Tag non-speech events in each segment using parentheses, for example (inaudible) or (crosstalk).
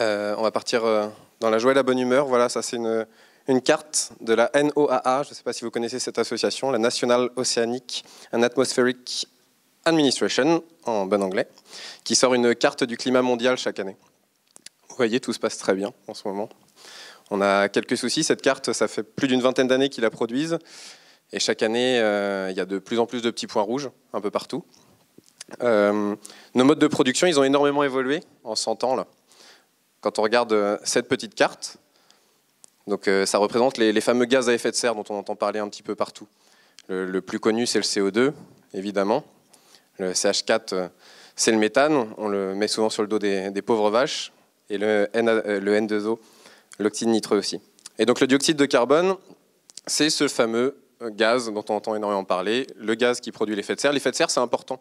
Euh, on va partir euh, dans la joie et la bonne humeur. Voilà, ça c'est une, carte de la NOAA. Je ne sais pas si vous connaissez cette association, la National Oceanic and Atmospheric Administration, en bon anglais, qui sort une carte du climat mondial chaque année. Vous voyez, tout se passe très bien en ce moment. On a quelques soucis. Cette carte, ça fait plus d'une vingtaine d'années qu'ils la produisent. Et chaque année, euh, il y a de plus en plus de petits points rouges un peu partout. nos modes de production, ils ont énormément évolué en 100 ans. Là. Quand on regarde euh, cette petite carte, donc, euh, ça représente les, fameux gaz à effet de serre dont on entend parler un petit peu partout. Le, plus connu, c'est le CO2, évidemment. Le CH4, euh, c'est le méthane. On le met souvent sur le dos des, des pauvres vaches. Et le, N, 2 o l'oxyde nitreux aussi. Et donc, le dioxyde de carbone, c'est ce fameux gaz dont on entend énormément parler, le gaz qui produit l'effet de serre. L'effet de serre, c'est important.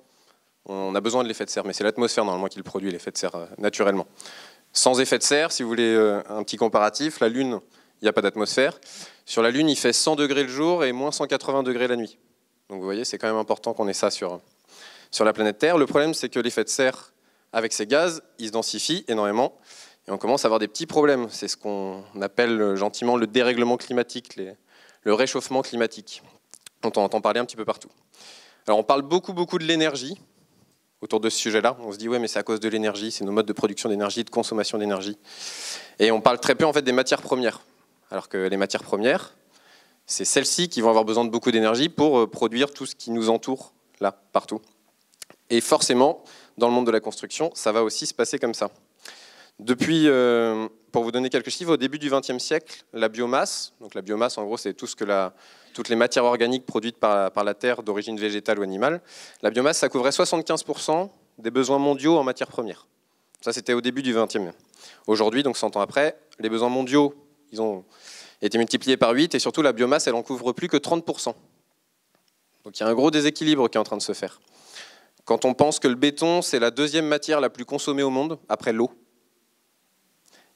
On a besoin de l'effet de serre, mais c'est l'atmosphère normalement qui le produit, l'effet de serre, naturellement sans effet de serre, si vous voulez euh, un petit comparatif, la Lune, il n'y a pas d'atmosphère. Sur la Lune, il fait 100 degrés le jour et moins 180 degrés la nuit. Donc vous voyez, c'est quand même important qu'on ait ça sur, la planète Terre. Le problème, c'est que l'effet de serre, avec ces gaz, il se densifie énormément et on commence à avoir des petits problèmes. C'est ce qu'on appelle euh, gentiment le dérèglement climatique, le réchauffement climatique, dont on entend parler un petit peu partout. Alors on parle beaucoup, beaucoup de l'énergie, autour de ce sujet-là. On se dit, ouais, mais c'est à cause de l'énergie, c'est nos modes de production d'énergie, de consommation d'énergie. Et on parle très peu, en fait, des matières premières. Alors que les matières premières, c'est celles-ci qui vont avoir besoin de beaucoup d'énergie pour euh, produire tout ce qui nous entoure, là, partout. Et forcément, dans le monde de la construction, ça va aussi se passer comme ça. Depuis euh, pour vous donner quelques chiffres, au début du XXe siècle, la biomasse, donc la biomasse en gros c'est tout ce que toutes les matières organiques produites par la, Terre d'origine végétale ou animale, la biomasse ça couvrait 75% des besoins mondiaux en matières premières. Ça c'était au début du XXe. Aujourd'hui, donc 100 ans après, les besoins mondiaux ils ont été multipliés par 8 et surtout la biomasse elle en couvre plus que 30%. Donc il y a un gros déséquilibre qui est en train de se faire. Quand on pense que le béton c'est la deuxième matière la plus consommée au monde après l'eau,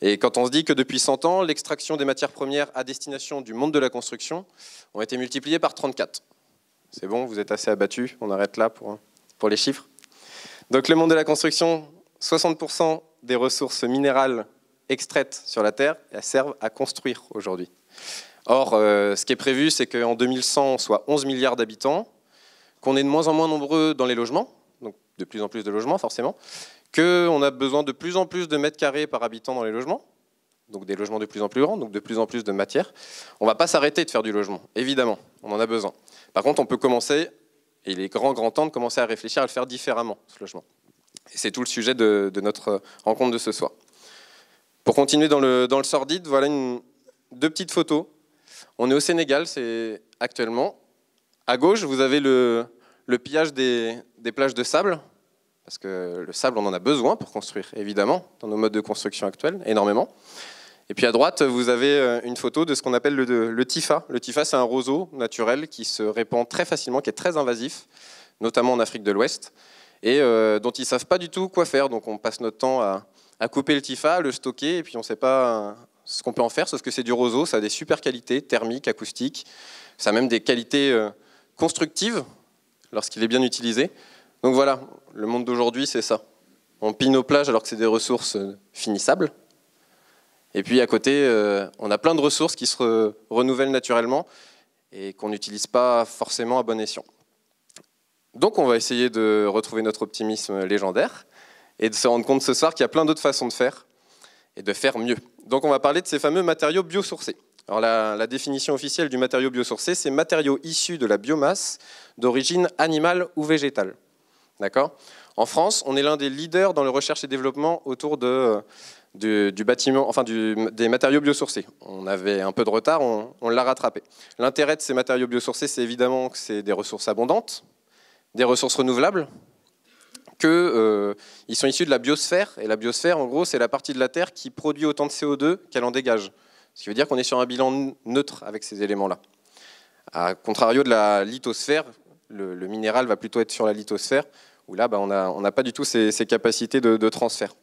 et quand on se dit que depuis 100 ans, l'extraction des matières premières à destination du monde de la construction ont été multipliées par 34. C'est bon, vous êtes assez abattu, on arrête là pour, pour les chiffres. Donc le monde de la construction, 60% des ressources minérales extraites sur la Terre, elles servent à construire aujourd'hui. Or, euh, ce qui est prévu, c'est qu'en 2100, on soit 11 milliards d'habitants, qu'on est de moins en moins nombreux dans les logements, donc de plus en plus de logements forcément, qu'on a besoin de plus en plus de mètres carrés par habitant dans les logements, donc des logements de plus en plus grands, donc de plus en plus de matière. On ne va pas s'arrêter de faire du logement, évidemment, on en a besoin. Par contre, on peut commencer, et il est grand, grand temps de commencer à réfléchir à le faire différemment, ce logement. c'est tout le sujet de, notre rencontre de ce soir. Pour continuer dans le, sordide, voilà deux petites photos. On est au Sénégal, c'est actuellement. À gauche, vous avez le, pillage des plages de sable parce que le sable, on en a besoin pour construire, évidemment, dans nos modes de construction actuels, énormément. Et puis à droite, vous avez euh, une photo de ce qu'on appelle le, le, Tifa. Le Tifa, c'est un roseau naturel qui se répand très facilement, qui est très invasif, notamment en Afrique de l'Ouest, et euh, dont ils ne savent pas du tout quoi faire. Donc on passe notre temps à, à couper le Tifa, à le stocker, et puis on ne sait pas euh, ce qu'on peut en faire, sauf que c'est du roseau, ça a des super qualités thermiques, acoustiques, ça a même des qualités constructives lorsqu'il est bien utilisé. Donc voilà, le monde d'aujourd'hui, c'est ça. On pille nos plages alors que c'est des ressources euh, finissables. Et puis à côté, euh, on a plein de ressources qui se renouvellent naturellement et qu'on n'utilise pas forcément à bon escient. Donc on va essayer de retrouver notre optimisme légendaire et de se rendre compte ce soir qu'il y a plein d'autres façons de faire et de faire mieux. Donc on va parler de ces fameux matériaux biosourcés. Alors la, la définition officielle du matériau biosourcé, c'est matériaux issus de la biomasse d'origine animale ou végétale. D'accord En France, on est l'un des leaders dans le recherche et développement autour de, du, bâtiment, enfin des matériaux biosourcés. On avait un peu de retard, on, l'a rattrapé. L'intérêt de ces matériaux biosourcés, c'est évidemment que c'est des ressources abondantes, des ressources renouvelables, qu'ils euh, ils sont issus de la biosphère. Et la biosphère, en gros, c'est la partie de la Terre qui produit autant de CO2 qu'elle en dégage. Ce qui veut dire qu'on est sur un bilan neutre avec ces éléments-là. A contrario de la lithosphère, le, minéral va plutôt être sur la lithosphère, où là, bah, on n'a pas du tout ces, capacités de, transfert.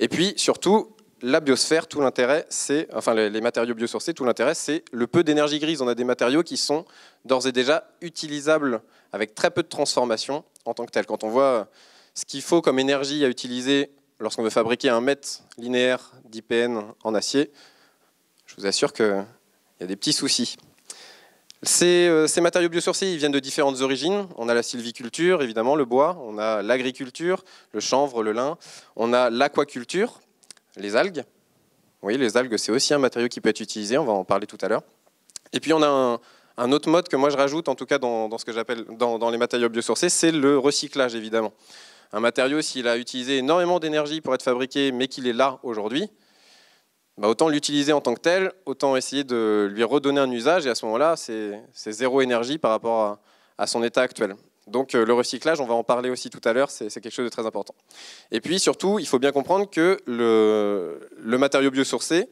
Et puis, surtout, la biosphère, tout l'intérêt, c'est, enfin, les, les, matériaux biosourcés, tout l'intérêt, c'est le peu d'énergie grise. On a des matériaux qui sont d'ores et déjà utilisables avec très peu de transformation en tant que tel. Quand on voit ce qu'il faut comme énergie à utiliser lorsqu'on veut fabriquer un mètre linéaire d'IPN en acier, je vous assure qu'il y a des petits soucis. Euh, ces, matériaux biosourcés ils viennent de différentes origines. On a la sylviculture, évidemment, le bois, on a l'agriculture, le chanvre, le lin, on a l'aquaculture, les algues. Oui, les algues, c'est aussi un matériau qui peut être utilisé, on va en parler tout à l'heure. Et puis on a un, autre mode que moi je rajoute, en tout cas dans, ce que j'appelle dans les matériaux biosourcés, c'est le recyclage, évidemment. Un matériau, s'il a utilisé énormément d'énergie pour être fabriqué, mais qu'il est là aujourd'hui, bah, autant l'utiliser en tant que tel, autant essayer de lui redonner un usage, et à ce moment-là, c'est zéro énergie par rapport à, son état actuel. Donc euh, le recyclage, on va en parler aussi tout à l'heure, c'est quelque chose de très important. Et puis surtout, il faut bien comprendre que le, le matériau biosourcé,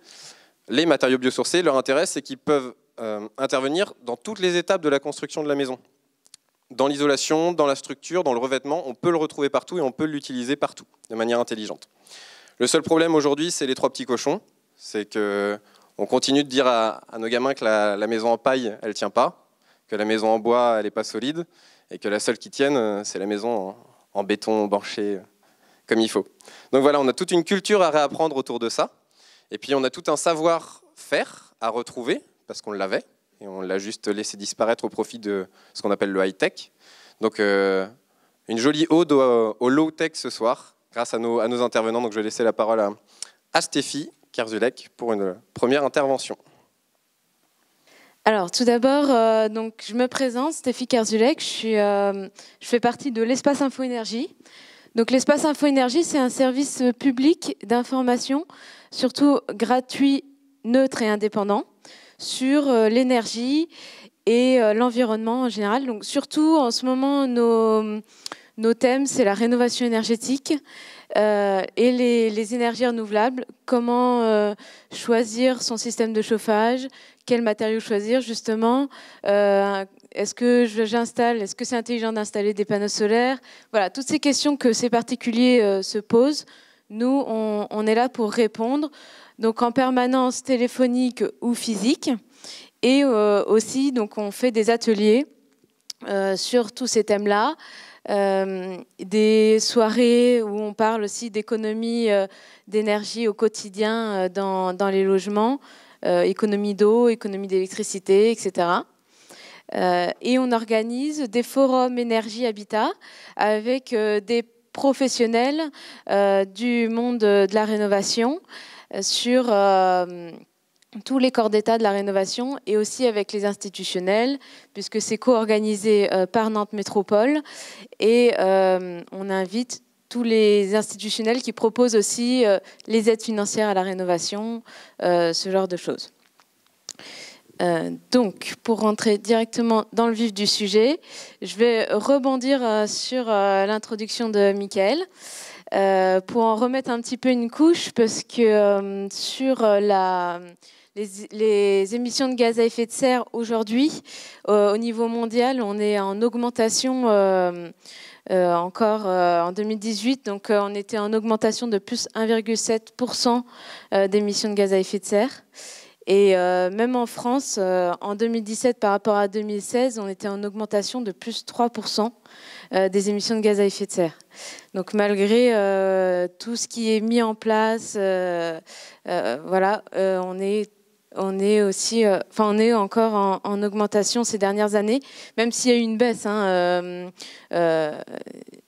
les matériaux biosourcés, leur intérêt, c'est qu'ils peuvent euh, intervenir dans toutes les étapes de la construction de la maison. Dans l'isolation, dans la structure, dans le revêtement, on peut le retrouver partout et on peut l'utiliser partout, de manière intelligente. Le seul problème aujourd'hui, c'est les trois petits cochons c'est que on continue de dire à, nos gamins que la, maison en paille, elle tient pas, que la maison en bois, elle n'est pas solide, et que la seule qui tienne, euh, c'est la maison en, en, béton banché, euh, comme il faut. Donc voilà, on a toute une culture à réapprendre autour de ça, et puis on a tout un savoir-faire à retrouver, parce qu'on l'avait, et on l'a juste laissé disparaître au profit de ce qu'on appelle le high-tech. Donc euh, une jolie ode au, low-tech ce soir, grâce à nos, intervenants. Donc je vais laisser la parole à, à Stéphie Kerzulek pour une première intervention. Alors, tout d'abord, euh, donc, je me présente, Stéphie Kerzulek, je, suis, euh, je fais partie de l'Espace Info Énergie. Donc, l'Espace Info Énergie, c'est un service public d'information, surtout gratuit, neutre et indépendant, sur euh, l'énergie et l'environnement en général. Donc, surtout, en ce moment, nos, nos thèmes, c'est la rénovation énergétique, euh, et les, énergies renouvelables, comment euh, choisir son système de chauffage, quel matériau choisir justement, euh, est-ce que j'installe, est-ce que c'est intelligent d'installer des panneaux solaires Voilà, toutes ces questions que ces particuliers se posent, nous, on, on, est là pour répondre, donc en permanence téléphonique ou physique, et aussi, donc on fait des ateliers sur tous ces thèmes-là. Euh, des soirées où on parle aussi d'économie euh, d'énergie au quotidien euh, dans, dans, les logements, économie d'eau, économie d'électricité, etc. et on organise des forums énergie-habitat avec des professionnels du monde de la rénovation sur tous les corps d'État de la rénovation et aussi avec les institutionnels, puisque c'est co-organisé euh, par Nantes Métropole. Et euh, on invite tous les institutionnels qui proposent aussi euh, les aides financières à la rénovation, ce genre de choses. donc, pour rentrer directement dans le vif du sujet, je vais rebondir sur l'introduction de Michael. pour en remettre un petit peu une couche, parce que sur la, les, émissions de gaz à effet de serre aujourd'hui, euh, au niveau mondial, on est en augmentation euh, euh, encore en 2018. Donc, on était en augmentation de plus 1,7% d'émissions de gaz à effet de serre. Et même en France, en 2017 par rapport à 2016, on était en augmentation de plus 3% des émissions de gaz à effet de serre. Donc malgré tout ce qui est mis en place, voilà, on est on est aussi, euh, on est encore en, augmentation ces dernières années, même s'il y a eu une baisse hein, euh, euh,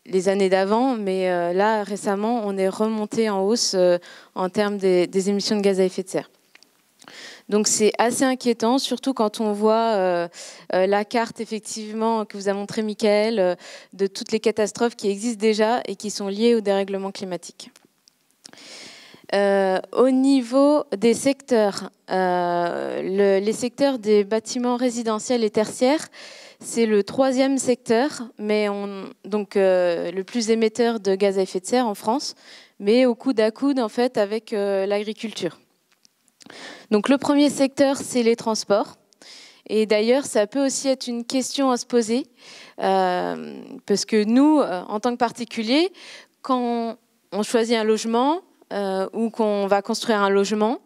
les années d'avant, mais là récemment, on est remonté en hausse en termes des, émissions de gaz à effet de serre. Donc c'est assez inquiétant, surtout quand on voit la carte effectivement que vous a montré Michael de toutes les catastrophes qui existent déjà et qui sont liées au dérèglement climatique. Euh, au niveau des secteurs, euh, les secteurs des bâtiments résidentiels et tertiaires, c'est le troisième secteur, mais donc euh, le plus émetteur de gaz à effet de serre en France, mais au coude à coude en fait avec l'agriculture. Donc le premier secteur, c'est les transports. Et d'ailleurs, ça peut aussi être une question à se poser, parce que nous, en tant que particuliers, quand on choisit un logement, euh, ou qu'on va construire un logement,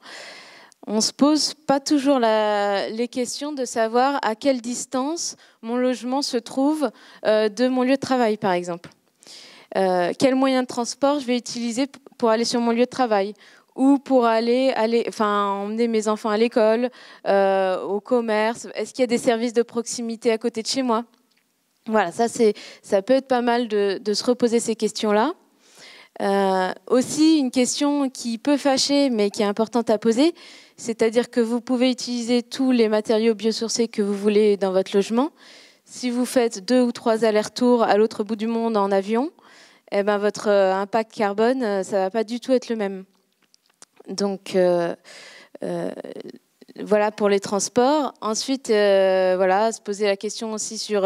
on ne se pose pas toujours les questions de savoir à quelle distance mon logement se trouve euh, de mon lieu de travail, par exemple. Quels euh, quel moyen de transport je vais utiliser pour aller sur mon lieu de travail ou pour aller, aller enfin, emmener mes enfants à l'école, au commerce Est-ce qu'il y a des services de proximité à côté de chez moi Voilà, ça, ça peut être pas mal de se reposer ces questions-là. Euh, aussi, une question qui peut fâcher, mais qui est importante à poser, c'est-à-dire que vous pouvez utiliser tous les matériaux biosourcés que vous voulez dans votre logement. Si vous faites deux ou trois allers-retours à l'autre bout du monde en avion, eh ben, votre euh, impact carbone, euh, ça va pas du tout être le même. Donc, voilà pour les transports. Ensuite, voilà, se poser la question aussi sur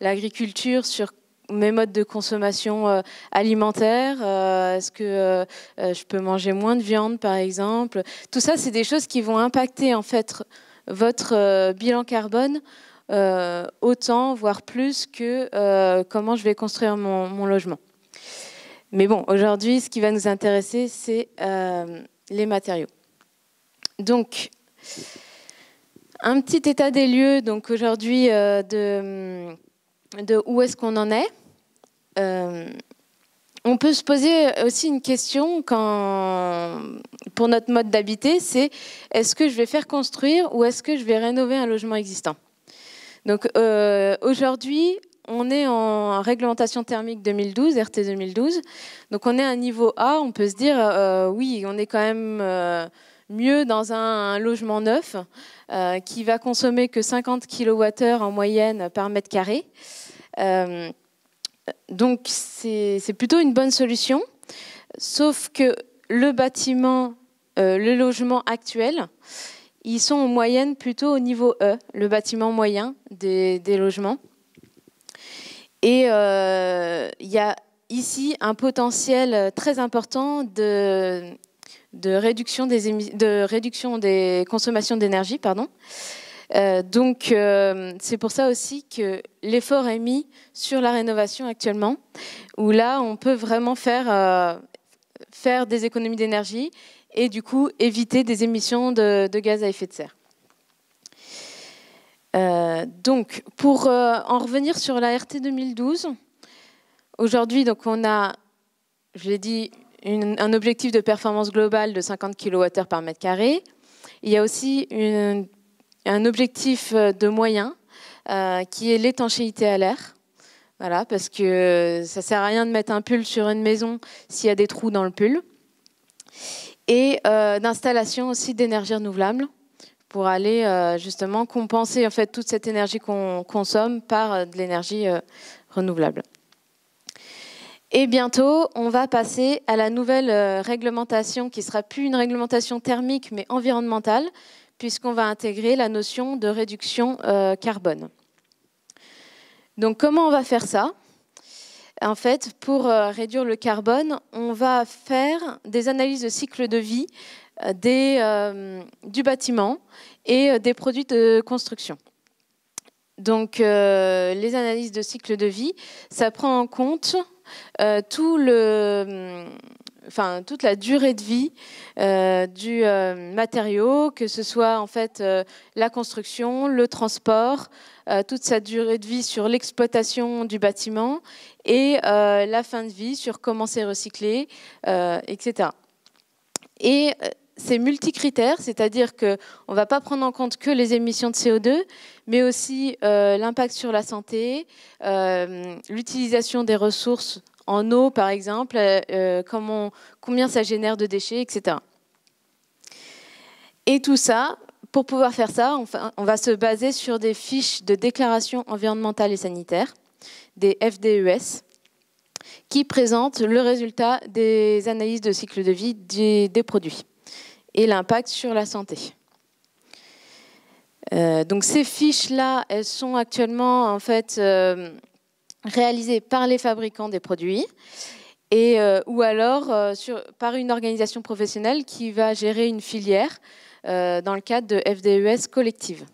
l'agriculture, sur mes modes de consommation euh, alimentaire euh, Est-ce que euh, je peux manger moins de viande, par exemple Tout ça, c'est des choses qui vont impacter en fait votre bilan carbone autant, voire plus que comment je vais construire mon, mon logement. Mais bon, aujourd'hui, ce qui va nous intéresser, c'est les matériaux. Donc, un petit état des lieux. Donc aujourd'hui, de hum, de où est-ce qu'on en est. Euh, on peut se poser aussi une question quand, pour notre mode d'habiter, c'est est-ce que je vais faire construire ou est-ce que je vais rénover un logement existant Donc euh, aujourd'hui, on est en réglementation thermique 2012, RT 2012. Donc on est à un niveau A, on peut se dire, euh, oui, on est quand même mieux dans un, logement neuf euh, qui va consommer que 50 kWh en moyenne par mètre carré. Euh, donc c'est plutôt une bonne solution, sauf que le bâtiment, euh, le logement actuel, ils sont en moyenne plutôt au niveau E, le bâtiment moyen des logements. Et il y a ici un potentiel très important de de réduction des, de réduction des consommations d'énergie. Pardon. Euh, donc euh, c'est pour ça aussi que l'effort est mis sur la rénovation actuellement, où là on peut vraiment faire, euh, faire des économies d'énergie et du coup éviter des émissions de, gaz à effet de serre. donc, pour en revenir sur la RT 2012, aujourd'hui, donc on a, je l'ai dit, un objectif de performance globale de 50 kWh par mètre carré. Il y a aussi un objectif euh, de moyen euh, qui est l'étanchéité à l'air. Voilà, parce que ça sert à rien de mettre un pull sur une maison s'il y a des trous dans le pull. Et euh, d'installation aussi d'énergie renouvelable pour aller justement compenser en fait toute cette énergie qu'on consomme par de l'énergie renouvelable. Et bientôt, on va passer à la nouvelle euh, réglementation qui sera plus une réglementation thermique mais environnementale, puisqu'on va intégrer la notion de réduction euh, carbone. Donc comment on va faire ça En fait, pour euh, réduire le carbone, on va faire des analyses de cycle de vie du bâtiment et des produits de construction. Donc les analyses de cycle de vie, ça prend en compte euh, tout le, enfin, toute la durée de vie euh, du euh, matériau, que ce soit en fait la construction, le transport, toute sa durée de vie sur l'exploitation du bâtiment et la fin de vie sur comment c'est recyclé, etc. Et c'est multicritère, c'est-à-dire qu'on ne va pas prendre en compte que les émissions de CO2, mais aussi euh, l'impact sur la santé, euh, l'utilisation des ressources en eau, par exemple, euh, combien ça génère de déchets, etc. Et tout ça, pour pouvoir faire ça, on va se baser sur des fiches de déclaration environnementale et sanitaire, des FDES, qui présentent le résultat des analyses de cycle de vie des produits et l'impact sur la santé. Euh, donc ces fiches-là, elles sont actuellement en fait euh, réalisées par les fabricants des produits et, euh, ou alors par une organisation professionnelle qui va gérer une filière dans le cadre de FDES collective.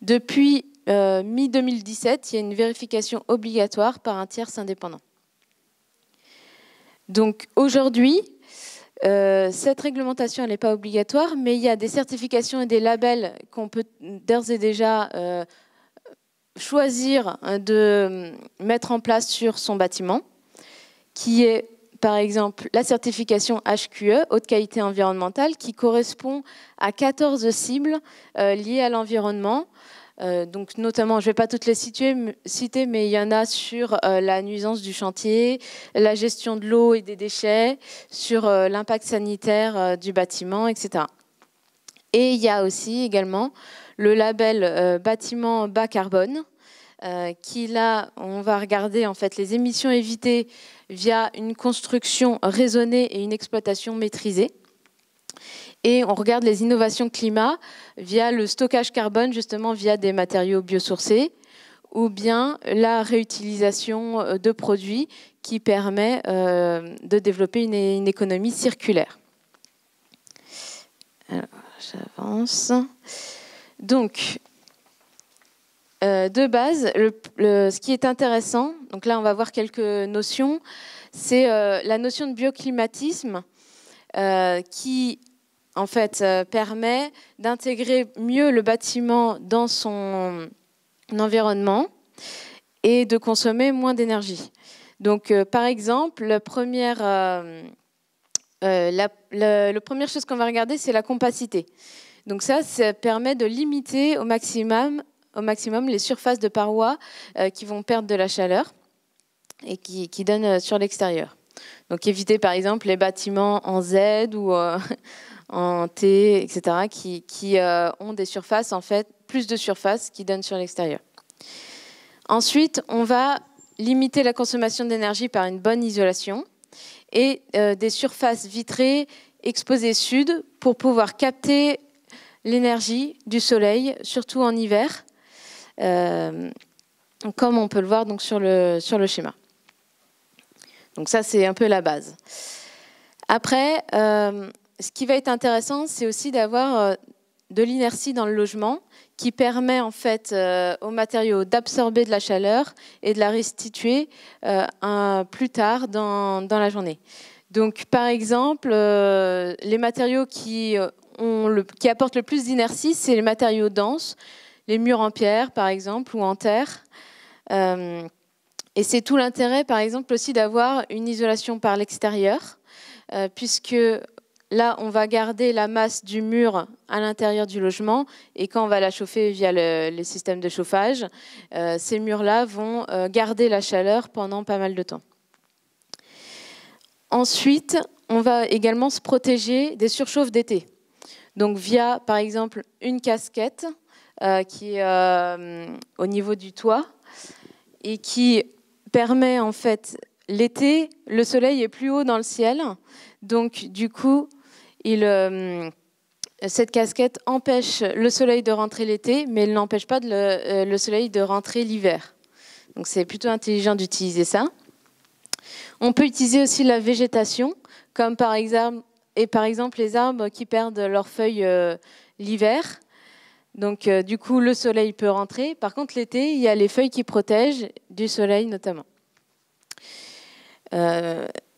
Depuis mi-2017, il y a une vérification obligatoire par un tiers indépendant. Donc aujourd'hui, euh, cette réglementation, n'est pas obligatoire, mais il y a des certifications et des labels qu'on peut d'ores et déjà euh, choisir de mettre en place sur son bâtiment, qui est par exemple la certification HQE, haute qualité environnementale, qui correspond à 14 cibles euh, liées à l'environnement. Euh, donc notamment, je ne vais pas toutes les citer, mais il y en a sur euh, la nuisance du chantier, la gestion de l'eau et des déchets, sur euh, l'impact sanitaire du bâtiment, etc. Et il y a aussi également le label bâtiment bas carbone, qui là, on va regarder en fait les émissions évitées via une construction raisonnée et une exploitation maîtrisée. Et on regarde les innovations climat via le stockage carbone, justement via des matériaux biosourcés, ou bien la réutilisation euh, de produits qui permet euh, de développer une, économie circulaire. j'avance. Donc, euh, de base, ce qui est intéressant, donc là on va voir quelques notions, c'est la notion de bioclimatisme qui en fait, euh, permet d'intégrer mieux le bâtiment dans son environnement et de consommer moins d'énergie. Donc, euh, par exemple, la première, euh, première chose qu'on va regarder, c'est la compacité. Donc ça, ça permet de limiter au maximum, au maximum les surfaces de parois qui vont perdre de la chaleur et qui, qui donnent sur l'extérieur. Donc éviter par exemple les bâtiments en Z ou en thé, etc., qui, euh, ont des surfaces, en fait, plus de surfaces qui donnent sur l'extérieur. Ensuite, on va limiter la consommation d'énergie par une bonne isolation et euh, des surfaces vitrées exposées sud pour pouvoir capter l'énergie du soleil, surtout en hiver, euh, comme on peut le voir donc, sur, le, sur le schéma. Donc ça, c'est un peu la base. Après, ce qui va être intéressant, c'est aussi d'avoir euh, de l'inertie dans le logement qui permet en fait euh, aux matériaux d'absorber de la chaleur et de la restituer euh, un, plus tard dans, la journée. Donc par exemple, les matériaux qui, ont le, qui apportent le plus d'inertie, c'est les matériaux denses, les murs en pierre par exemple ou en terre. et c'est tout l'intérêt par exemple aussi d'avoir une isolation par l'extérieur puisque Là, on va garder la masse du mur à l'intérieur du logement et quand on va la chauffer via le, les systèmes de chauffage, euh, ces murs-là vont euh, garder la chaleur pendant pas mal de temps. Ensuite, on va également se protéger des surchauffes d'été. Donc via, par exemple, une casquette euh, qui est au niveau du toit et qui permet en fait l'été, le soleil est plus haut dans le ciel. Donc, du coup, euh, cette casquette empêche le soleil de rentrer l'été, mais elle n'empêche pas euh, le, soleil de rentrer l'hiver. Donc c'est plutôt intelligent d'utiliser ça. On peut utiliser aussi la végétation, comme par exemple, les arbres qui perdent leurs feuilles euh, l'hiver. Donc du coup, le soleil peut rentrer. Par contre, l'été, il y a les feuilles qui protègent du soleil notamment.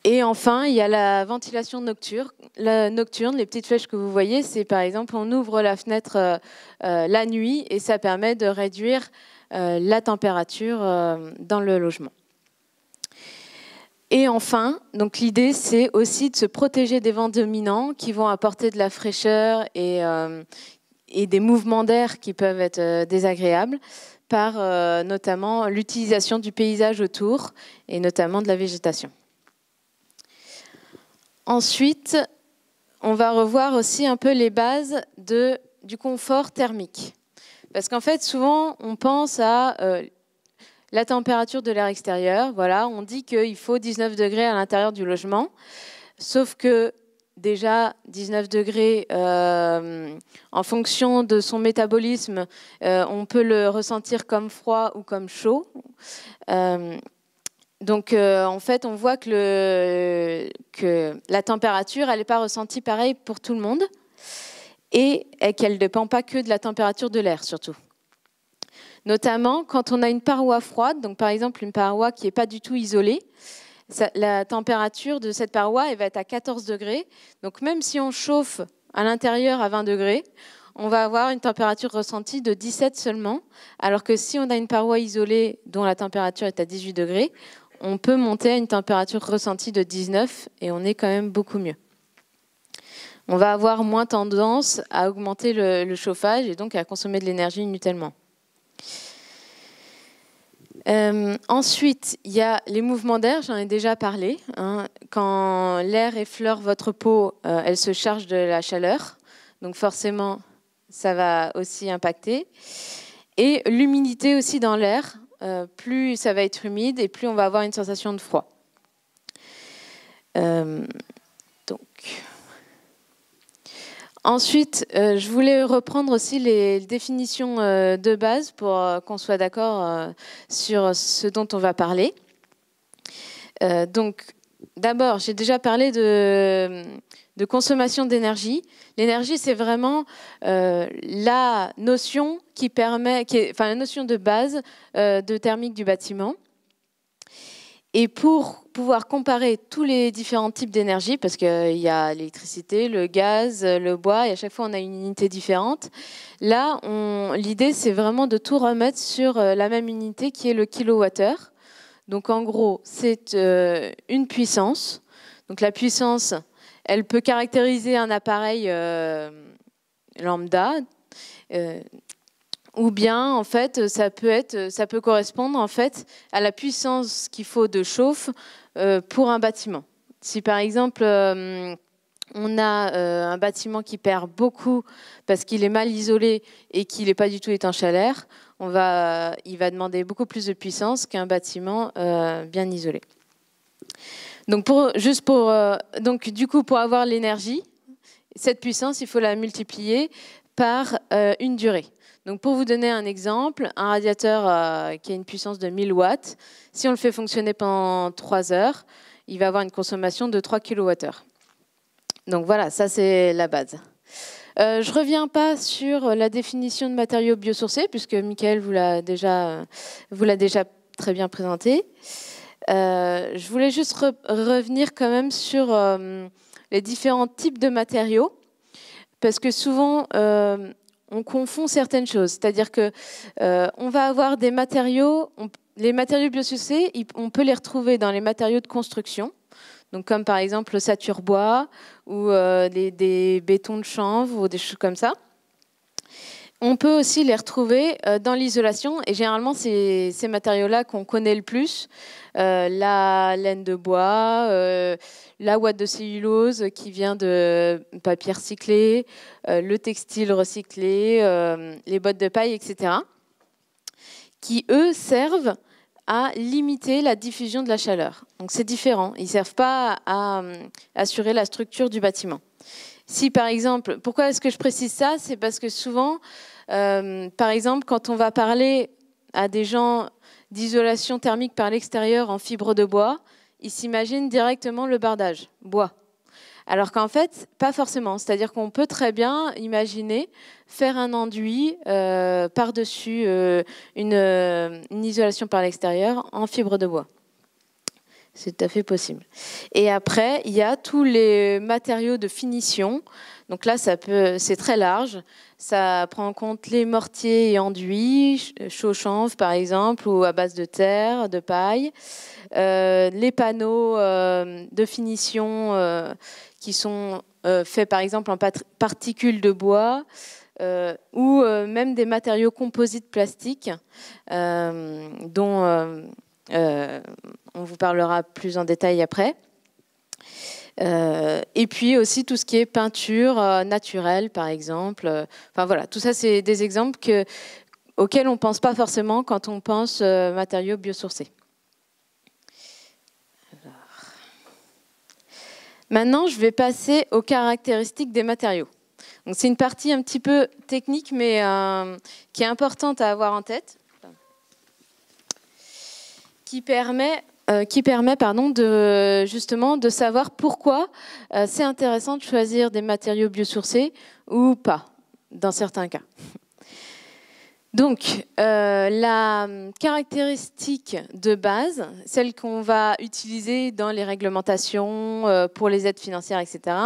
Et enfin, il y a la ventilation nocturne. les petites flèches que vous voyez, c'est par exemple, on ouvre la fenêtre euh, euh, la nuit et ça permet de réduire euh, la température dans le logement. Et enfin, donc l'idée, c'est aussi de se protéger des vents dominants qui vont apporter de la fraîcheur et des mouvements d'air qui peuvent être désagréables par notamment l'utilisation du paysage autour et notamment de la végétation. Ensuite, on va revoir aussi un peu les bases du confort thermique. Parce qu'en fait, souvent, on pense à euh, la température de l'air extérieur. Voilà, on dit qu'il faut 19 degrés à l'intérieur du logement. Sauf que déjà 19 degrés euh, en fonction de son métabolisme, euh, on peut le ressentir comme froid ou comme chaud. Donc euh, en fait, on voit que, la température, elle n'est pas ressentie pareil pour tout le monde et, qu'elle ne dépend pas que de la température de l'air surtout. Notamment quand on a une paroi froide, donc par exemple une paroi qui n'est pas du tout isolée, la température de cette paroi elle va être à 14 degrés. Donc même si on chauffe à l'intérieur à 20 degrés, on va avoir une température ressentie de 17 seulement, alors que si on a une paroi isolée dont la température est à 18 degrés, on peut monter à une température ressentie de 19 et on est quand même beaucoup mieux. On va avoir moins tendance à augmenter le, chauffage et donc à consommer de l'énergie inutilement. Euh, ensuite, il y a les mouvements d'air, j'en ai déjà parlé. Hein. Quand l'air effleure votre peau, euh, elle se charge de la chaleur. Donc forcément, ça va aussi impacter. Et l'humidité aussi dans l'air. Euh, plus ça va être humide et plus on va avoir une sensation de froid. Euh, Ensuite, euh, je voulais reprendre aussi les définitions de base pour qu'on soit d'accord sur ce dont on va parler. donc, D'abord, j'ai déjà parlé de, consommation d'énergie. L'énergie, c'est vraiment euh, la notion qui permet, enfin la notion de base euh, de thermique du bâtiment. Et pour pouvoir comparer tous les différents types d'énergie, parce qu'il euh, y a l'électricité, le gaz, le bois, et à chaque fois on a une unité différente, là, l'idée c'est vraiment de tout remettre sur la même unité qui est le kilowattheure. Donc en gros, c'est euh, une puissance. Donc la puissance, elle peut caractériser un appareil euh, lambda euh, ou bien en fait ça peut être ça peut correspondre en fait à la puissance qu'il faut de chauffe pour un bâtiment. Si par exemple on a euh, un bâtiment qui perd beaucoup parce qu'il est mal isolé et qu'il n'est pas du tout étanche à l'air. il va demander beaucoup plus de puissance qu'un bâtiment euh, bien isolé. Donc, pour, juste pour, euh, du coup, pour avoir l'énergie, cette puissance, il faut la multiplier par une durée. Donc, pour vous donner un exemple, un radiateur qui a une puissance de 1000 watts, si on le fait fonctionner pendant 3 heures, il va avoir une consommation de 3 kWh. Donc voilà, ça c'est la base. Euh, je ne reviens pas sur la définition de matériaux biosourcés, puisque Michael vous l'a déjà, vous l'a déjà très bien présenté. Euh, je voulais juste revenir quand même sur euh, les différents types de matériaux, parce que souvent on confond certaines choses. C'est-à-dire que on va avoir des matériaux, les matériaux biosourcés, on peut les retrouver dans les matériaux de construction donc, comme par exemple le bois ou euh, des, bétons de chanvre ou des choses comme ça. On peut aussi les retrouver euh, dans l'isolation et généralement c'est ces matériaux-là qu'on connaît le plus, euh, la laine de bois, la ouate de cellulose qui vient de papier recyclé, le textile recyclé, les bottes de paille, etc., qui eux servent à limiter la diffusion de la chaleur. Donc c'est différent, ils ne servent pas à, euh, assurer la structure du bâtiment. Si par exemple, pourquoi est-ce que je précise ça C'est parce que souvent, euh, par exemple, quand on va parler à des gens d'isolation thermique par l'extérieur en fibre de bois, ils s'imaginent directement le bardage, bois. Alors qu'en fait, pas forcément. C'est-à-dire qu'on peut très bien imaginer faire un enduit euh, par-dessus euh, une, euh, une, isolation par l'extérieur en fibre de bois. C'est tout à fait possible. Et après, il y a tous les matériaux de finition donc là, ça peut, c'est très large. Ça prend en compte les mortiers et enduits, chaux par exemple, ou à base de terre, de paille, euh, les panneaux euh, de finition euh, qui sont faits par exemple en particules de bois. ou même des matériaux composites plastiques dont on vous parlera plus en détail après. Euh, et puis aussi tout ce qui est peinture euh, naturelle, par exemple. Enfin voilà, tout ça, c'est des exemples que, auxquels on ne pense pas forcément quand on pense euh, matériaux biosourcés. Maintenant, je vais passer aux caractéristiques des matériaux. Donc c'est une partie un petit peu technique, mais qui est importante à avoir en tête, qui permet euh, qui permet pardon, de, justement de savoir pourquoi euh, c'est intéressant de choisir des matériaux biosourcés ou pas, dans certains cas. Donc, euh, la caractéristique de base, celle qu'on va utiliser dans les réglementations pour les aides financières, etc.,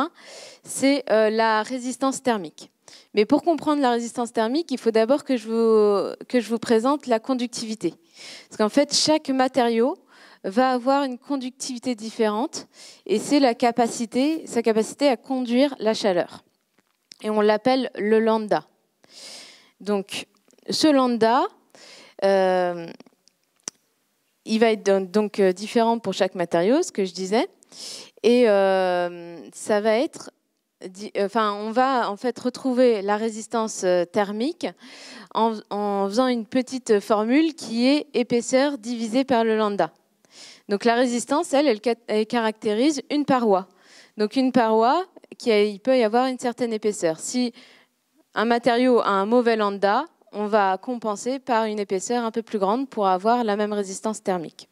c'est la résistance thermique. Mais pour comprendre la résistance thermique, il faut d'abord que, je vous, que je vous présente la conductivité. Parce qu'en fait, chaque matériau va avoir une conductivité différente et c'est la capacité, sa capacité à conduire la chaleur. Et on l'appelle le lambda. Donc ce lambda, euh, il va être donc euh, différent pour chaque matériau, ce que je disais, et euh, ça va être Enfin, on va en fait retrouver la résistance thermique en, en, faisant une petite formule qui est épaisseur divisée par le lambda. Donc la résistance, elle, elle, caractérise une paroi. Donc une paroi, qui il peut y avoir une certaine épaisseur. Si un matériau a un mauvais lambda, on va compenser par une épaisseur un peu plus grande pour avoir la même résistance thermique.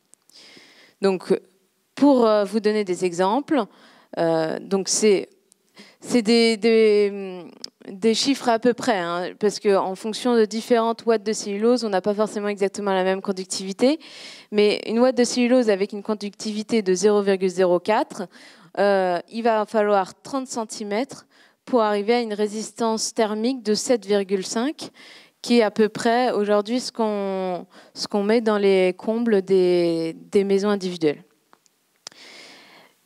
Donc, pour euh, vous donner des exemples, euh, donc c'est des, des chiffres à peu près, hein, parce qu'en fonction de différentes watts de cellulose, on n'a pas forcément exactement la même conductivité. Mais une watt de cellulose avec une conductivité de 0,04, euh, il va falloir 30 cm pour arriver à une résistance thermique de 7,5, qui est à peu près aujourd'hui ce qu'on met dans les combles des maisons individuelles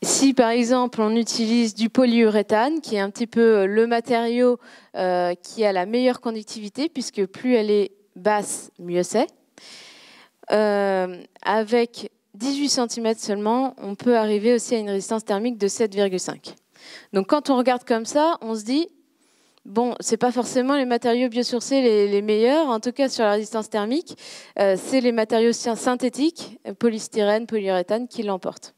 si par exemple on utilise du polyuréthane, qui est un petit peu euh, le matériau euh, qui a la meilleure conductivité, puisque plus elle est basse, mieux c'est. Euh, avec 18 cm seulement, on peut arriver aussi à une résistance thermique de 7,5. Donc quand on regarde comme ça, on se dit, bon, ce n'est pas forcément les matériaux biosourcés les, meilleurs, en tout cas sur la résistance thermique, c'est les matériaux synthétiques, polystyrène, polyuréthane, qui l'emportent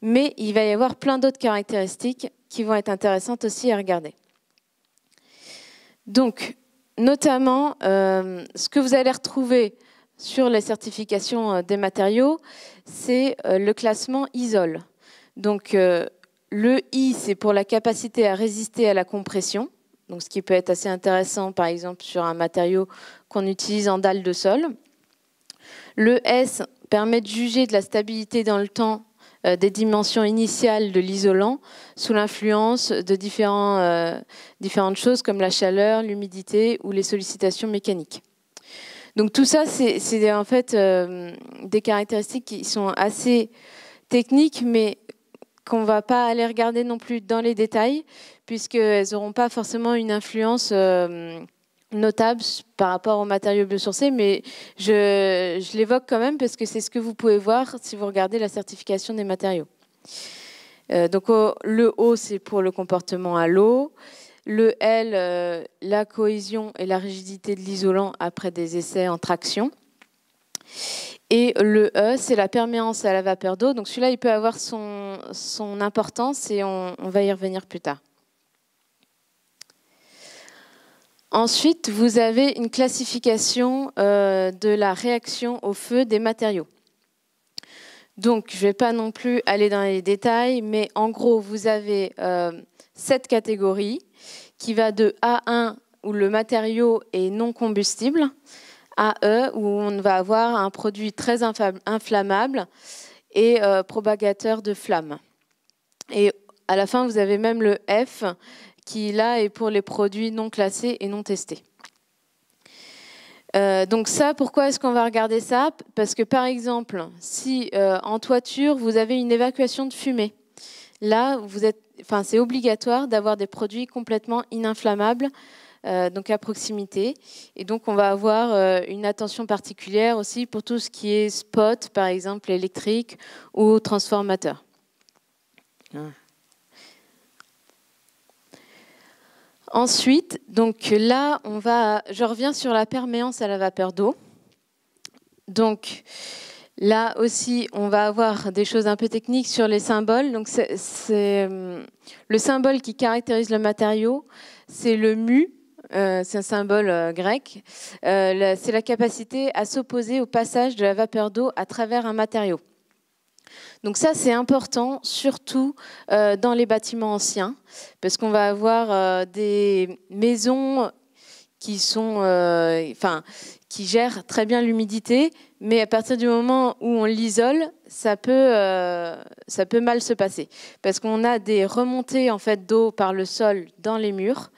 mais il va y avoir plein d'autres caractéristiques qui vont être intéressantes aussi à regarder. Donc, notamment, euh, ce que vous allez retrouver sur les certifications euh, des matériaux, c'est euh, le classement ISOL. Donc, le I, c'est pour la capacité à résister à la compression, donc ce qui peut être assez intéressant, par exemple, sur un matériau qu'on utilise en dalle de sol. Le S permet de juger de la stabilité dans le temps euh, des dimensions initiales de l'isolant sous l'influence de différents, euh, différentes choses comme la chaleur, l'humidité ou les sollicitations mécaniques. Donc tout ça, c'est en fait euh, des caractéristiques qui sont assez techniques, mais qu'on ne va pas aller regarder non plus dans les détails, puisqu'elles n'auront pas forcément une influence notable par rapport aux matériaux biosourcés, mais je, l'évoque quand même parce que c'est ce que vous pouvez voir si vous regardez la certification des matériaux. Euh, donc oh, le O, c'est pour le comportement à l'eau. Le L, euh, la cohésion et la rigidité de l'isolant après des essais en traction. Et le E, c'est la perméance à la vapeur d'eau. Donc celui-là, il peut avoir son, importance et on va y revenir plus tard. Ensuite, vous avez une classification euh, de la réaction au feu des matériaux. Donc, je ne vais pas non plus aller dans les détails, mais en gros, vous avez cette euh, catégorie qui va de A1 où le matériau est non combustible, à E où on va avoir un produit très inflammable et euh, propagateur de flammes. Et à la fin, vous avez même le F qui là est pour les produits non classés et non testés. Euh, donc ça, pourquoi est-ce qu'on va regarder ça Parce que par exemple, si euh, en toiture, vous avez une évacuation de fumée, là, vous êtes, c'est obligatoire d'avoir des produits complètement ininflammables, euh, donc à proximité. Et donc on va avoir une attention particulière aussi pour tout ce qui est spot, par exemple électrique ou transformateur. Ah. Ensuite, donc là, on va, je reviens sur la perméance à la vapeur d'eau. Donc là aussi, on va avoir des choses un peu techniques sur les symboles. Donc c'est euh, le symbole qui caractérise le matériau, c'est le mu. Euh, c'est un symbole euh, grec. c'est la capacité à s'opposer au passage de la vapeur d'eau à travers un matériau. Donc ça, c'est important, surtout euh, dans les bâtiments anciens, parce qu'on va avoir euh, des maisons qui sont, euh, enfin, qui gèrent très bien l'humidité, mais à partir du moment où on l'isole, ça peut, ça peut mal se passer, parce qu'on a des remontées en fait d'eau par le sol dans les murs,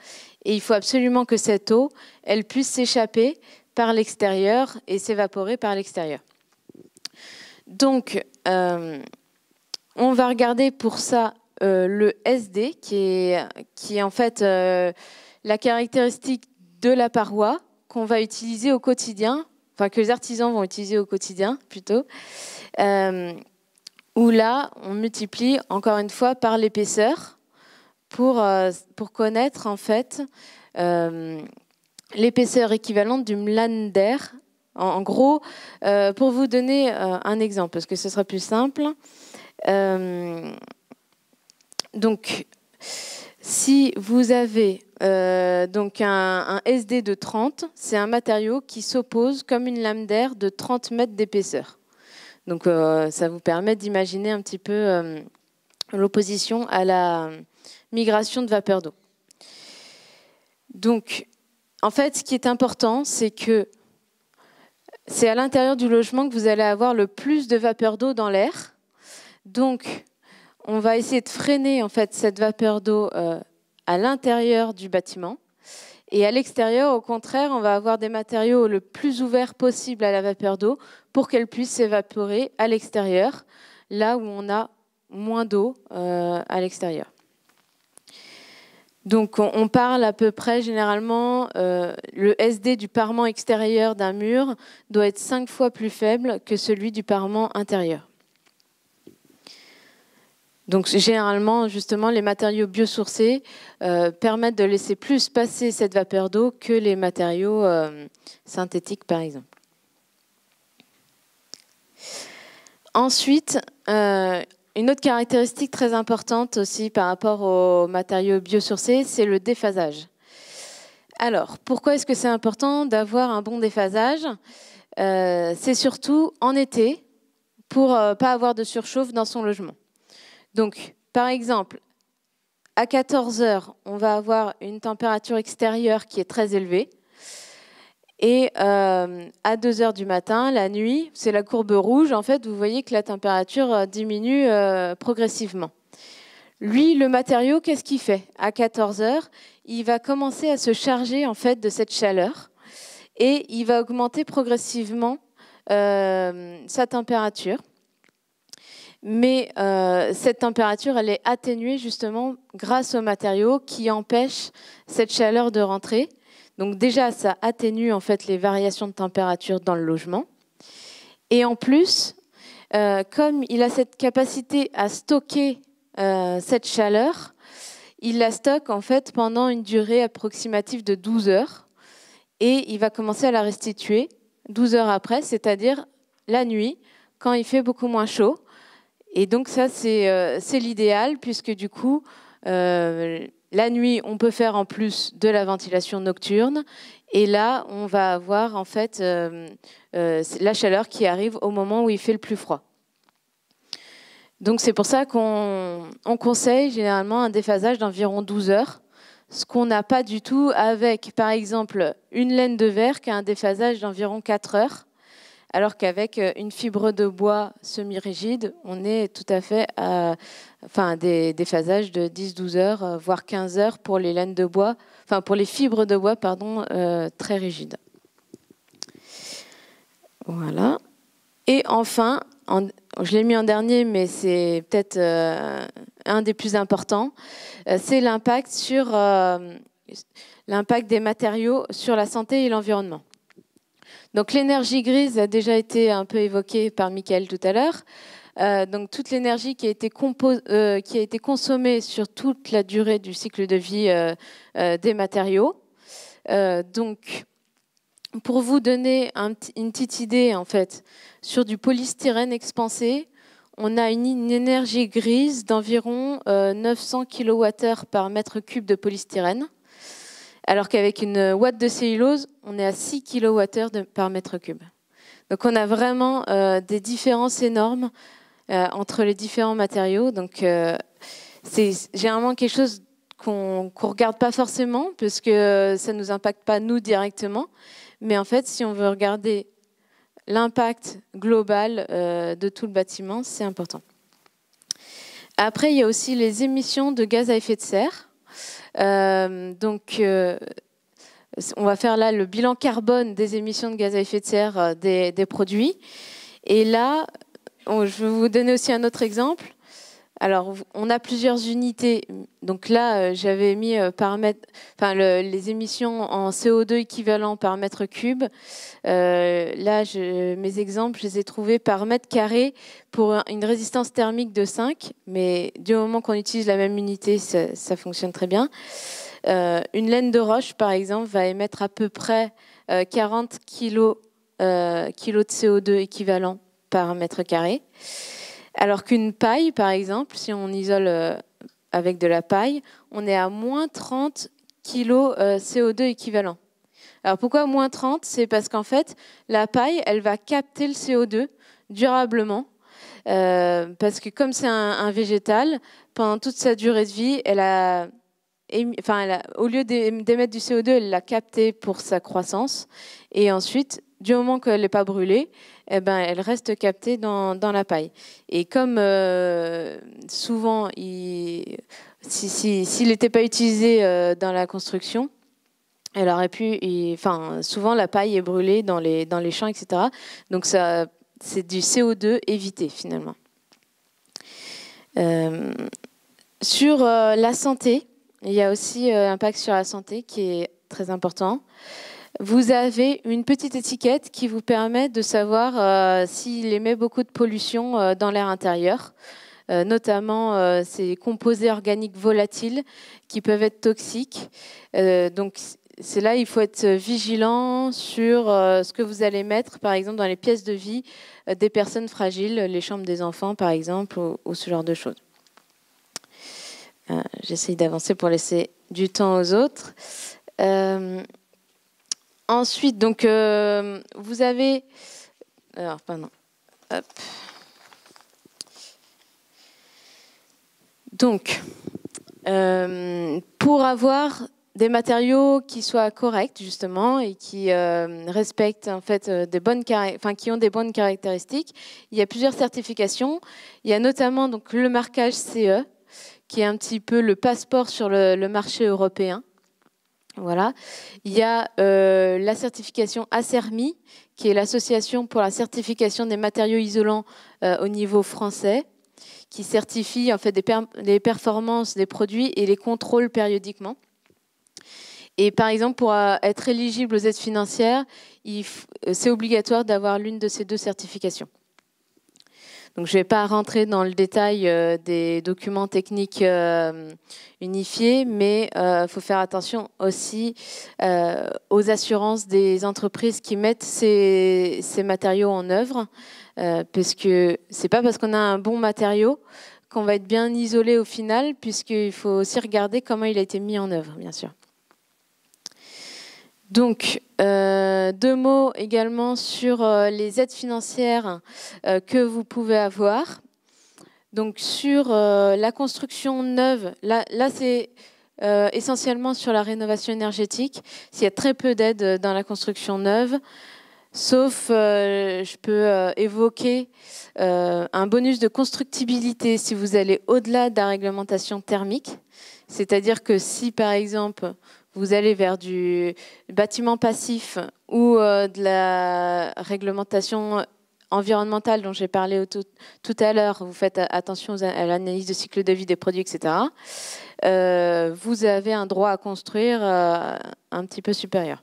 et il faut absolument que cette eau, elle puisse s'échapper par l'extérieur et s'évaporer par l'extérieur. Donc, euh, on va regarder pour ça euh, le SD, qui est, en fait euh, la caractéristique de la paroi qu'on va utiliser au quotidien, enfin que les artisans vont utiliser au quotidien plutôt, où là, on multiplie encore une fois par l'épaisseur pour, connaître en fait l'épaisseur équivalente du d'air en, gros, euh, pour vous donner euh, un exemple, parce que ce sera plus simple, euh, donc, si vous avez donc un, un, SD de 30, c'est un matériau qui s'oppose comme une lame d'air de 30 mètres d'épaisseur. Donc, ça vous permet d'imaginer un petit peu l'opposition à la migration de vapeur d'eau. Donc, en fait, ce qui est important, c'est que c'est à l'intérieur du logement que vous allez avoir le plus de vapeur d'eau dans l'air. Donc, on va essayer de freiner en fait cette vapeur d'eau euh, à l'intérieur du bâtiment. Et à l'extérieur, au contraire, on va avoir des matériaux le plus ouverts possible à la vapeur d'eau pour qu'elle puisse s'évaporer à l'extérieur, là où on a moins d'eau euh, à l'extérieur. Donc on parle à peu près généralement, euh, le SD du parement extérieur d'un mur doit être cinq fois plus faible que celui du parement intérieur. Donc généralement, justement, les matériaux biosourcés euh, permettent de laisser plus passer cette vapeur d'eau que les matériaux euh, synthétiques, par exemple. Ensuite, une autre caractéristique très importante aussi par rapport aux matériaux biosourcés, c'est le déphasage. Alors, pourquoi est-ce que c'est important d'avoir un bon déphasage euh, C'est surtout en été pour ne euh, pas avoir de surchauffe dans son logement. Donc, par exemple, à 14 heures, on va avoir une température extérieure qui est très élevée. Et euh, à 2 heures du matin, la nuit, c'est la courbe rouge, en fait, vous voyez que la température euh, diminue euh, progressivement. Lui, le matériau, qu'est-ce qu'il fait À 14 h il va commencer à se charger en fait de cette chaleur et il va augmenter progressivement sa température. Mais cette température, elle est atténuée justement grâce au matériau qui empêche cette chaleur de rentrer. Donc déjà, ça atténue en fait les variations de température dans le logement. Et en plus, euh, comme il a cette capacité à stocker euh, cette chaleur, il la stocke en fait pendant une durée approximative de 12 heures et il va commencer à la restituer 12 heures après, c'est-à-dire la nuit, quand il fait beaucoup moins chaud. Et donc ça, c'est euh, l'idéal puisque du coup, la nuit, on peut faire en plus de la ventilation nocturne. Et là, on va avoir en fait euh, euh, la chaleur qui arrive au moment où il fait le plus froid. Donc c'est pour ça qu'on conseille généralement un déphasage d'environ 12 heures, ce qu'on n'a pas du tout avec, par exemple, une laine de verre qui a un déphasage d'environ 4 heures alors qu'avec euh, une fibre de bois semi-rigide, on est tout à fait à enfin, des, phasages de 10-12 heures, euh, voire 15 heures pour les laines de bois, enfin pour les fibres de bois, pardon, euh, très rigides. Voilà. Et enfin, je l'ai mis en dernier, mais c'est peut-être un des plus importants, c'est l'impact sur l'impact des matériaux sur la santé et l'environnement. Donc l'énergie grise a déjà été un peu évoquée par Michael tout à l'heure. Euh, donc toute l'énergie euh, qui, a été consommée sur toute la durée du cycle de vie euh, des matériaux. donc pour vous donner une petite idée en fait sur du polystyrène expansé, on a une, une énergie grise d'environ 900 kWh par mètre cube de polystyrène alors qu'avec une watt de cellulose, on est à 6 kWh par mètre cube. Donc on a vraiment euh, des différences énormes euh, entre les différents matériaux. Donc euh, c'est généralement quelque chose qu'on ne regarde pas forcément, parce que ça ne nous impacte pas nous directement. Mais en fait, si on veut regarder l'impact global de tout le bâtiment, c'est important. Après, il y a aussi les émissions de gaz à effet de serre. Euh, donc, euh, on va faire là le bilan carbone des émissions de gaz à effet de serre euh, des, produits. Et là, je vais vous donner aussi un autre exemple. Alors, on a plusieurs unités. Donc là, euh, j'avais mis euh, par mètre, les émissions en CO2 équivalent par mètre cube. Euh, là, mes exemples, je les ai trouvés par mètre carré pour une résistance thermique de 5. Mais du moment qu'on utilise la même unité, ça, fonctionne très bien. une laine de roche, par exemple, va émettre à peu près 40 kg de CO2 équivalent par mètre carré. Alors qu'une paille, par exemple, si on isole euh, avec de la paille, on est à moins 30 kg CO2 équivalent. Alors pourquoi moins 30 C'est parce qu'en fait, la paille, elle va capter le CO2 durablement. Euh, parce que comme c'est un, végétal, pendant toute sa durée de vie, elle a, au lieu d'émettre du CO2, elle l'a capté pour sa croissance. Et ensuite, du moment qu'elle n'est pas brûlée, eh ben, elle reste captée dans, la paille. Et comme euh, souvent, s'il n'était pas utilisé euh, dans la construction, elle aurait pu. enfin, souvent, la paille est brûlée dans les, dans les champs, etc. Donc, ça, c'est du CO2 évité, finalement. Euh, sur la santé, il y a aussi un impact sur la santé qui est très important. Vous avez une petite étiquette qui vous permet de savoir euh, s'il émet beaucoup de pollution euh, dans l'air intérieur, euh, notamment ces composés organiques volatiles qui peuvent être toxiques. donc c'est là il faut être vigilant sur ce que vous allez mettre, par exemple, dans les pièces de vie des personnes fragiles, les chambres des enfants, par exemple, ou, ce genre de choses. J'essaye d'avancer pour laisser du temps aux autres. Ensuite, donc, euh, vous avez. Alors, Donc, euh, pour avoir des matériaux qui soient corrects justement et qui euh, respectent en fait des bonnes enfin qui ont des bonnes caractéristiques. Il y a plusieurs certifications. Il y a notamment donc le marquage CE qui est un petit peu le passeport sur le marché européen. Voilà. Il y a euh, la certification ACERMI, qui est l'association pour la certification des matériaux isolants euh, au niveau français, qui certifie en fait les performances des produits et les contrôle périodiquement. Et par exemple, pour euh, être éligible aux aides financières, c'est obligatoire d'avoir l'une de ces deux certifications. Donc, je ne vais pas rentrer dans le détail euh, des documents techniques euh, unifiés, mais il euh, faut faire attention aussi aux assurances des entreprises qui mettent ces, matériaux en œuvre, parce que ce n'est pas parce qu'on a un bon matériau qu'on va être bien isolé au final, puisqu'il faut aussi regarder comment il a été mis en œuvre, bien sûr. Donc, euh, deux mots également sur euh, les aides financières euh, que vous pouvez avoir. Donc, sur la construction neuve, là, c'est essentiellement sur la rénovation énergétique. S'il y a très peu d'aides dans la construction neuve, sauf, je peux évoquer un bonus de constructibilité si vous allez au-delà de la réglementation thermique. C'est-à-dire que si, par exemple, vous allez vers du bâtiment passif ou euh, de la réglementation environnementale dont j'ai parlé tout, à l'heure, vous faites attention à l'analyse de cycle de vie des produits, etc., euh, vous avez un droit à construire euh, un petit peu supérieur.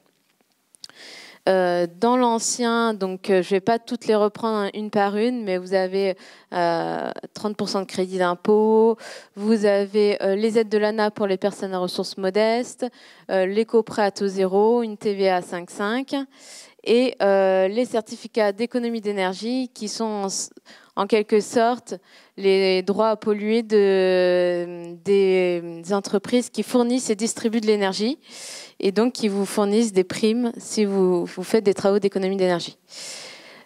Euh, dans l'ancien, donc ne euh, je vais pas toutes les reprendre une par une, mais vous avez 30% euh, de crédit d'impôt, vous avez les aides de l'ANA pour les personnes à ressources modestes, l'éco-prêt à taux zéro, une TVA 5,5 et les certificats d'économie d'énergie qui sont en, quelque sorte les droits à polluer des entreprises qui fournissent et distribuent de l'énergie et donc qui vous fournissent des primes si vous, faites des travaux d'économie d'énergie.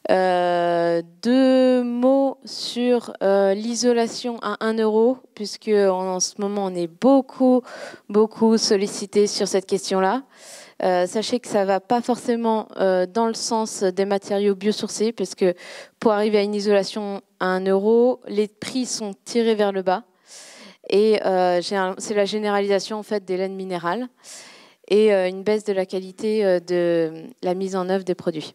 Euh, deux mots sur euh, l'isolation à 1 euro, puisque en, ce moment on est beaucoup, beaucoup sollicité sur cette question-là. Euh, sachez que ça ne va pas forcément dans le sens des matériaux biosourcés, puisque pour arriver à une isolation à 1 euro, les prix sont tirés vers le bas. Et c'est la généralisation en fait des laines minérales et euh, une baisse de la qualité euh, de la mise en œuvre des produits.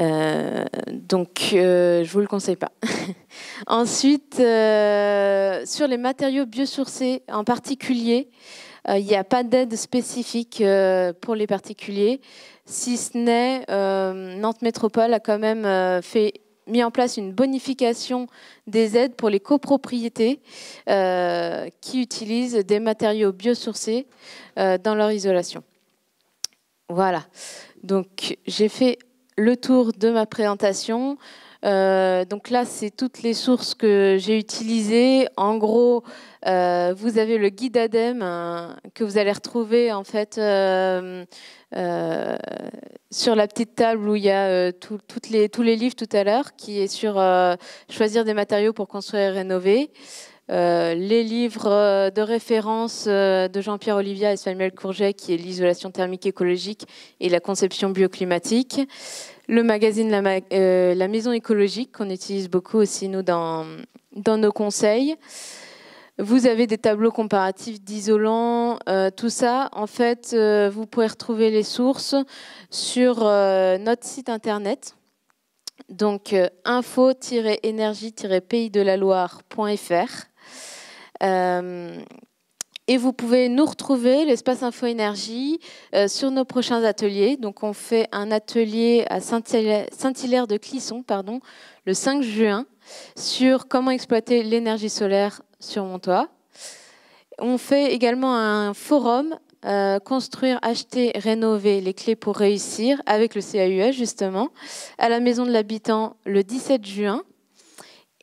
Euh, donc, je je vous le conseille pas. (laughs) Ensuite, sur les matériaux biosourcés en particulier, il n'y a pas d'aide spécifique pour les particuliers, si ce n'est Nantes Métropole a quand même fait mis en place une bonification des aides pour les copropriétés euh, qui utilisent des matériaux biosourcés euh, dans leur isolation. Voilà, donc j'ai fait le tour de ma présentation. Euh, donc là, c'est toutes les sources que j'ai utilisées. En gros, euh, vous avez le guide ADEME hein, que vous allez retrouver en fait euh, sur la petite table où il y a les, tous les livres tout à l'heure, qui est sur choisir des matériaux pour construire et rénover. les livres de référence de Jean-Pierre Olivia et Samuel Courget, qui est l'isolation thermique écologique et la conception bioclimatique le magazine La, euh, La Maison écologique, qu'on utilise beaucoup aussi, nous, dans, nos conseils. Vous avez des tableaux comparatifs d'isolants, euh, tout ça. En fait, euh, vous pouvez retrouver les sources sur notre site internet. Donc, info-énergie-pays-de-la-loire.fr. Et vous pouvez nous retrouver, l'espace Info Énergie, euh, sur nos prochains ateliers. Donc, on fait un atelier à Saint-Hilaire de Clisson, pardon, le 5 juin, sur comment exploiter l'énergie solaire sur mon toit. On fait également un forum euh, construire, acheter, rénover les clés pour réussir avec le CAUS justement à la maison de l'habitant le 17 juin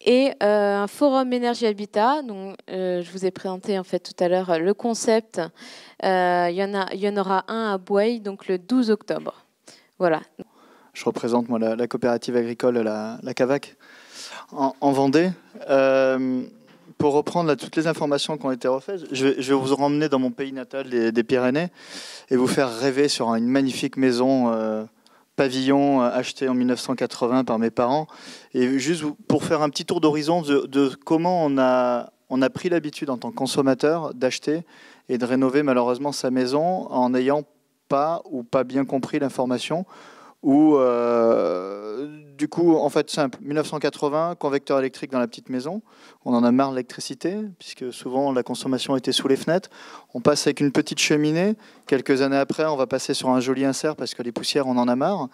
et euh, un forum énergie habitat. Donc, euh, je vous ai présenté en fait tout à l'heure le concept. Euh, il, y en y en aura un à Boueille donc le 12 octobre. Voilà. Je représente moi la, coopérative agricole, la, CAVAC, en, Vendée. pour reprendre toutes les informations qui ont été refaites, je vais, vous emmener dans mon pays natal des, des, Pyrénées et vous faire rêver sur une magnifique maison pavillon euh, acheté en 1980 par mes parents. Et juste pour faire un petit tour d'horizon de, comment on a, on a pris l'habitude en tant que consommateur d'acheter et de rénover malheureusement sa maison en n'ayant pas ou pas bien compris l'information où, euh, du coup, en fait, simple, 1980, convecteur électrique dans la petite maison. On en a marre de l'électricité, puisque souvent la consommation était sous les fenêtres. On passe avec une petite cheminée. Quelques années après, on va passer sur un joli insert parce que les poussières, on en a marre.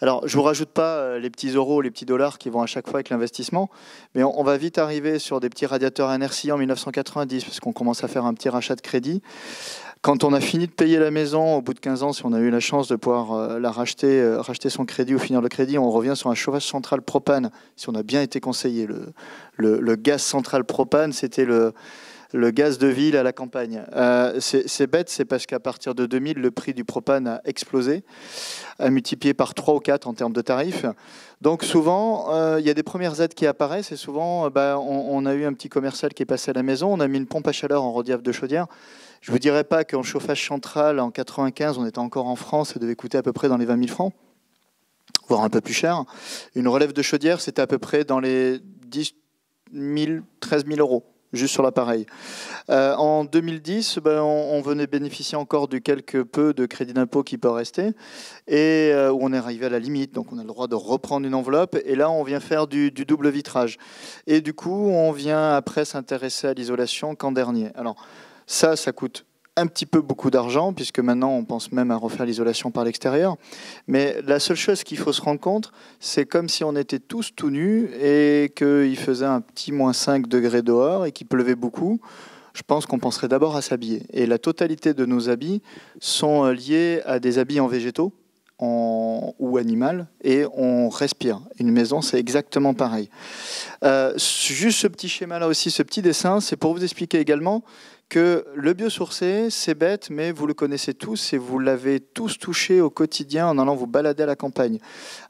Alors, je vous rajoute pas euh, les petits euros, les petits dollars qui vont à chaque fois avec l'investissement, mais on, va vite arriver sur des petits radiateurs NRC en 1990, parce qu'on commence à faire un petit rachat de crédit. Quand on a fini de payer la maison, au bout de 15 ans, si on a eu la chance de pouvoir euh, la racheter, euh, racheter son crédit ou finir le crédit, on revient sur un chauffage central propane, si on a bien été conseillé. Le, gaz central propane, c'était le, gaz de ville à la campagne. Euh, c'est bête, c'est parce qu'à partir de 2000, le prix du propane a explosé, a multiplié par 3 ou 4 en termes de tarifs. Donc souvent, il y a des premières aides qui apparaissent et souvent, bah, on, a eu un petit commercial qui est passé à la maison, on a mis une pompe à chaleur en rediaf de chaudière. Je ne vous dirais pas qu'en chauffage central, en 95, on était encore en France, ça devait coûter à peu près dans les 20 000 francs, voire un peu plus cher. Une relève de chaudière, c'était à peu près dans les 10 000, 13 000 euros juste sur l'appareil. Euh, en 2010, ben, on, venait bénéficier encore du quelque peu de crédit d'impôt qui peut rester, et euh, où on est arrivé à la limite, donc on a le droit de reprendre une enveloppe, et là on vient faire du double vitrage. Et du coup, on vient après s'intéresser à l'isolation qu'en dernier. Alors, ça, ça coûte un petit peu beaucoup d'argent, puisque maintenant on pense même à refaire l'isolation par l'extérieur. Mais la seule chose qu'il faut se rendre compte, c'est comme si on était tous tout nus et qu'il faisait un petit moins 5 degrés dehors et qu'il pleuvait beaucoup. Je pense qu'on penserait d'abord à s'habiller. Et la totalité de nos habits sont euh, liés à des habits en végétaux ou animal et on respire. Une maison, c'est exactement pareil. Euh, juste ce petit schéma-là aussi, ce petit dessin, c'est pour vous expliquer également que le biosourcé, c'est bête, mais vous le connaissez tous et vous l'avez tous touché au quotidien en allant vous balader à la campagne.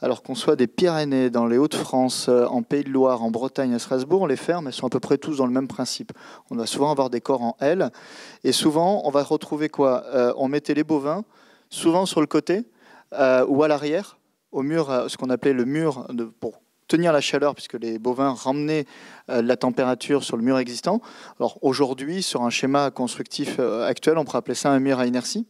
Alors qu'on soit des Pyrénées, dans les Hauts-de-France, euh, en Pays de Loire, en Bretagne, à Strasbourg, les fermes, elles sont à peu près tous dans le même principe. On va souvent avoir des corps en L et souvent, on va retrouver quoi euh, On mettait les bovins, souvent sur le côté euh, ou à l'arrière, au mur, ce qu'on appelait le mur de, pour tenir la chaleur, puisque les bovins ramenaient euh, la température sur le mur existant. Alors aujourd'hui, sur un schéma constructif euh, actuel, on pourrait appeler ça un mur à inertie.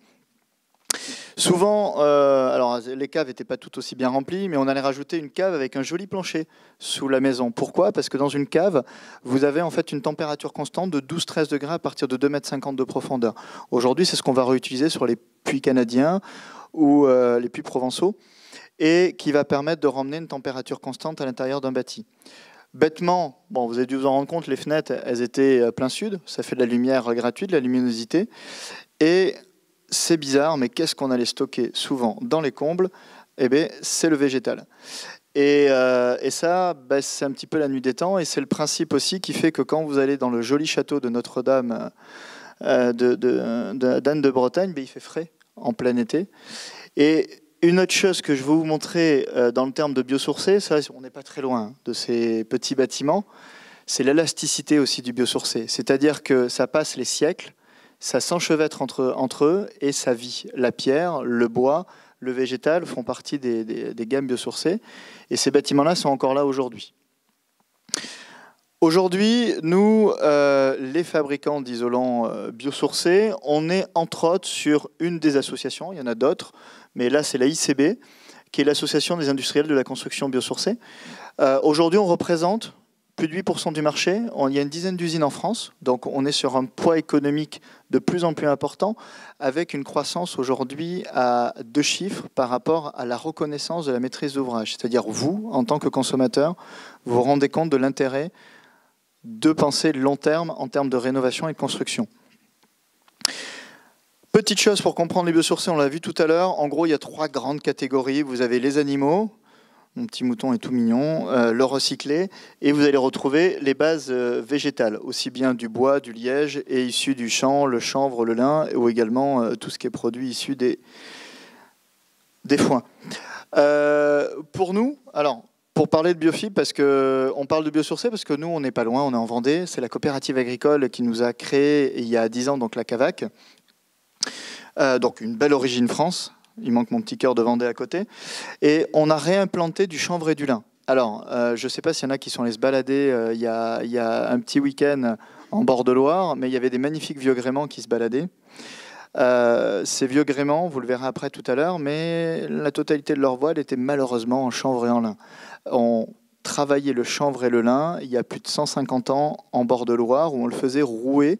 Souvent, euh, alors les caves n'étaient pas toutes aussi bien remplies, mais on allait rajouter une cave avec un joli plancher sous la maison. Pourquoi Parce que dans une cave, vous avez en fait une température constante de 12-13 degrés à partir de 2,50 m de profondeur. Aujourd'hui, c'est ce qu'on va réutiliser sur les puits canadiens ou les puits provençaux et qui va permettre de ramener une température constante à l'intérieur d'un bâti. Bêtement, bon, vous avez dû vous en rendre compte, les fenêtres, elles étaient euh, plein sud, ça fait de la lumière euh, gratuite, de la luminosité. Et c'est bizarre, mais qu'est-ce qu'on allait stocker souvent dans les combles Eh bien, c'est le végétal. Et, euh, ça, ben, c'est un petit peu la nuit des temps, et c'est le principe aussi qui fait que quand vous allez dans le joli château de Notre-Dame d'Anne de, de, Bretagne, ben, il fait frais en plein été. Et une autre chose que je vais vous montrer euh, dans le terme de biosourcé, ça, on n'est pas très loin hein, de ces petits bâtiments, c'est l'élasticité aussi du biosourcé. C'est-à-dire que ça passe les siècles, ça s'enchevêtre entre, eux et ça vit. La pierre, le bois, le végétal font partie des, gammes biosourcées et ces bâtiments-là sont encore là aujourd'hui. Aujourd'hui, nous, euh, les fabricants d'isolants euh, biosourcés, on est entre autres sur une des associations, il y en a d'autres, mais là c'est la ICB, qui est l'Association des industriels de la construction biosourcée. Euh, aujourd'hui, on représente plus de 8% du marché. il y a une dizaine d'usines en France, donc on est sur un poids économique de plus en plus important, avec une croissance aujourd'hui à deux chiffres par rapport à la reconnaissance de la maîtrise d'ouvrage. C'est-à-dire vous, en tant que consommateur, vous vous rendez compte de l'intérêt de penser long terme en termes de rénovation et de construction. Petite chose pour comprendre les biosourcés, on l'a vu tout à l'heure. En gros, il y a trois grandes catégories. Vous avez les animaux, mon petit mouton est tout mignon, euh, le recyclé, et vous allez retrouver les bases euh, végétales, aussi bien du bois, du liège, et issu du champ, le chanvre, le lin, ou également euh, tout ce qui est produit issu des, des foins. pour nous, alors, pour parler de biofibre, parce que on parle de biosourcés parce que nous, on n'est pas loin, on est en Vendée, c'est la coopérative agricole qui nous a créé il y a 10 ans, donc la CAVAC, euh, donc une belle origine France. Il manque mon petit cœur de Vendée à côté. Et on a réimplanté du chanvre et du lin. Alors, euh, je ne sais pas s'il y en a qui sont allés se balader euh, il y, a, un petit week-end en bord de Loire, mais il y avait des magnifiques vieux gréments qui se baladaient. ces vieux gréments, vous le verrez après tout à l'heure, mais la totalité de leur voile était malheureusement en chanvre et en lin. On travaillait le chanvre et le lin il y a plus de 150 ans en bord de Loire, où on le faisait rouer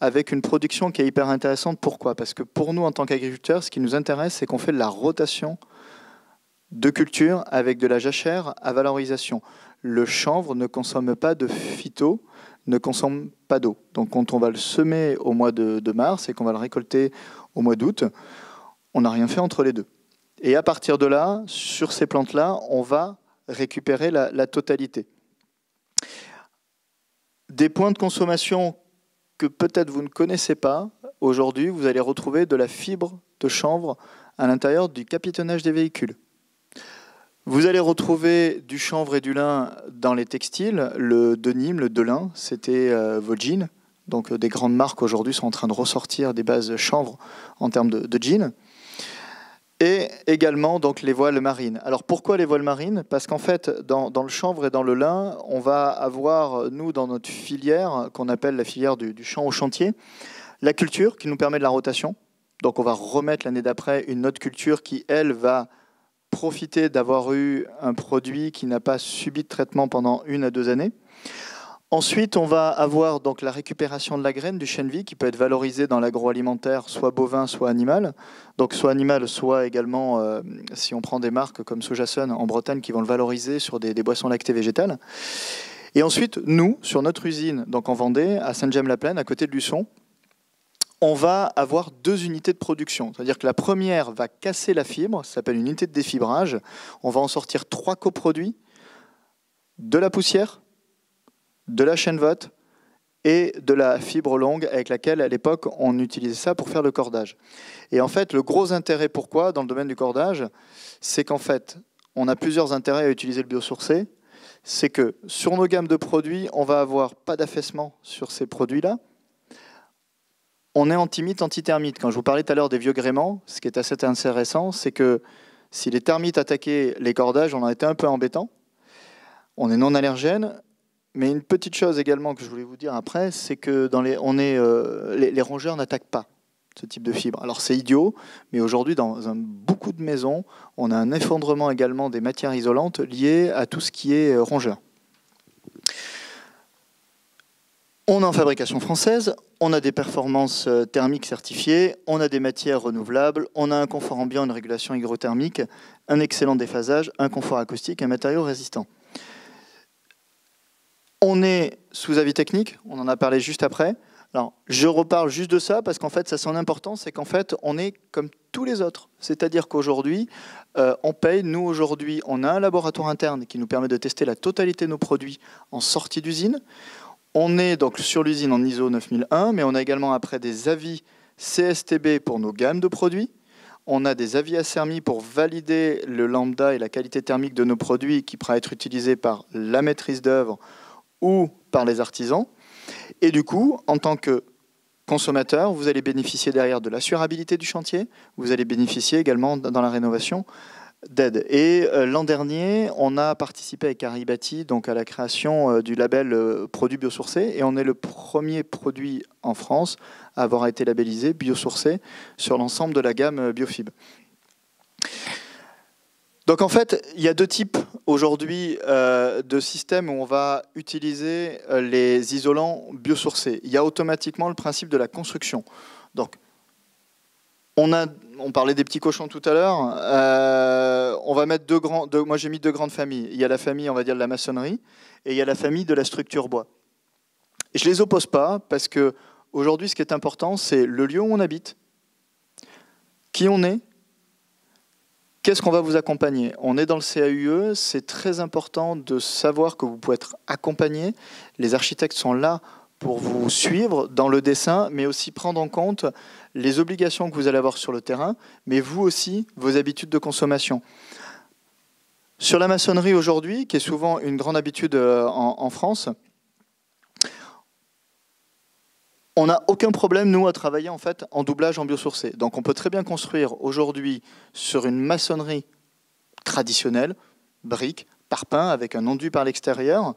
avec une production qui est hyper intéressante. Pourquoi Parce que pour nous, en tant qu'agriculteurs, ce qui nous intéresse, c'est qu'on fait de la rotation de culture avec de la jachère à valorisation. Le chanvre ne consomme pas de phyto, ne consomme pas d'eau. Donc quand on va le semer au mois de, mars et qu'on va le récolter au mois d'août, on n'a rien fait entre les deux. Et à partir de là, sur ces plantes-là, on va récupérer la totalité. Des points de consommation que peut-être vous ne connaissez pas, aujourd'hui, vous allez retrouver de la fibre de chanvre à l'intérieur du capitonnage des véhicules. Vous allez retrouver du chanvre et du lin dans les textiles. Le denim, le delin, c'était euh, vos jeans. Donc euh, des grandes marques aujourd'hui sont en train de ressortir des bases chanvre en termes de jeans et également donc les voiles marines. Alors pourquoi les voiles marines Parce qu'en fait, dans, le chanvre et dans le lin, on va avoir, nous, dans notre filière, qu'on appelle la filière du, du champ au chantier, la culture qui nous permet de la rotation. Donc on va remettre l'année d'après une autre culture qui, elle, va profiter d'avoir eu un produit qui n'a pas subi de traitement pendant une à deux années. Ensuite, on va avoir donc la récupération de la graine du vie qui peut être valorisée dans l'agroalimentaire, soit bovin, soit animal. Donc soit animal, soit également, euh, si on prend des marques comme Sojasun en Bretagne, qui vont le valoriser sur des, boissons lactées végétales. Et ensuite, nous, sur notre usine, donc en Vendée, à Saint-James-la-Plaine, à côté de Luçon, on va avoir deux unités de production. C'est-à-dire que la première va casser la fibre, ça s'appelle une unité de défibrage. On va en sortir trois coproduits, de la poussière, de la chaîne vote et de la fibre longue avec laquelle à l'époque on utilisait ça pour faire le cordage. Et en fait, le gros intérêt pourquoi dans le domaine du cordage, c'est qu'en fait, on a plusieurs intérêts à utiliser le biosourcé. C'est que sur nos gammes de produits, on va avoir pas d'affaissement sur ces produits-là. On est anti mite anti-termite. Quand je vous parlais tout à l'heure des vieux gréments, ce qui est assez intéressant, c'est que si les termites attaquaient les cordages, on en était un peu embêtant. On est non allergène, mais une petite chose également que je voulais vous dire après, c'est que dans les, on est, euh, les, rongeurs n'attaquent pas ce type de fibre. Alors c'est idiot, mais aujourd'hui dans beaucoup de maisons, on a un effondrement également des matières isolantes liées à tout ce qui est euh, rongeur. On est en fabrication française, on a des performances euh, thermiques certifiées, on a des matières renouvelables, on a un confort ambiant, une régulation hygrothermique, un excellent déphasage, un confort acoustique, un matériau résistant. On est sous avis technique, on en a parlé juste après. Alors, je reparle juste de ça parce qu'en fait, ça sent l'importance c'est qu'en fait, on est comme tous les autres. C'est-à-dire qu'aujourd'hui, euh, on paye. Nous, aujourd'hui, on a un laboratoire interne qui nous permet de tester la totalité de nos produits en sortie d'usine. On est donc sur l'usine en ISO 9001, mais on a également après des avis CSTB pour nos gammes de produits. On a des avis ACERMI pour valider le lambda et la qualité thermique de nos produits qui pourra être utilisé par la maîtrise d'œuvre ou par les artisans. Et du coup, en tant que consommateur, vous allez bénéficier derrière de la du chantier, vous allez bénéficier également dans la rénovation d'aide. Et euh, l'an dernier, on a participé avec Aribati donc à la création euh, du label produit euh, produits biosourcés et on est le premier produit en France à avoir été labellisé biosourcé sur l'ensemble de la gamme Biofib. Donc en fait, il y a deux types aujourd'hui euh, de systèmes où on va utiliser euh, les isolants biosourcés. Il y a automatiquement le principe de la construction. Donc on, a, on parlait des petits cochons tout à l'heure. Euh, on va mettre deux grands. moi, j'ai mis deux grandes familles. Il y a la famille, on va dire, de la maçonnerie, et il y a la famille de la structure bois. Et je les oppose pas parce que aujourd'hui, ce qui est important, c'est le lieu où on habite, qui on est, Qu'est-ce qu'on va vous accompagner On est dans le CAUE, c'est très important de savoir que vous pouvez être accompagné. Les architectes sont là pour vous suivre dans le dessin, mais aussi prendre en compte les obligations que vous allez avoir sur le terrain, mais vous aussi, vos habitudes de consommation. Sur la maçonnerie aujourd'hui, qui est souvent une grande habitude euh, en, France, on n'a aucun problème, nous, à travailler en fait en doublage en biosourcé. Donc on peut très bien construire aujourd'hui sur une maçonnerie traditionnelle, brique, parpaing, avec un enduit par l'extérieur,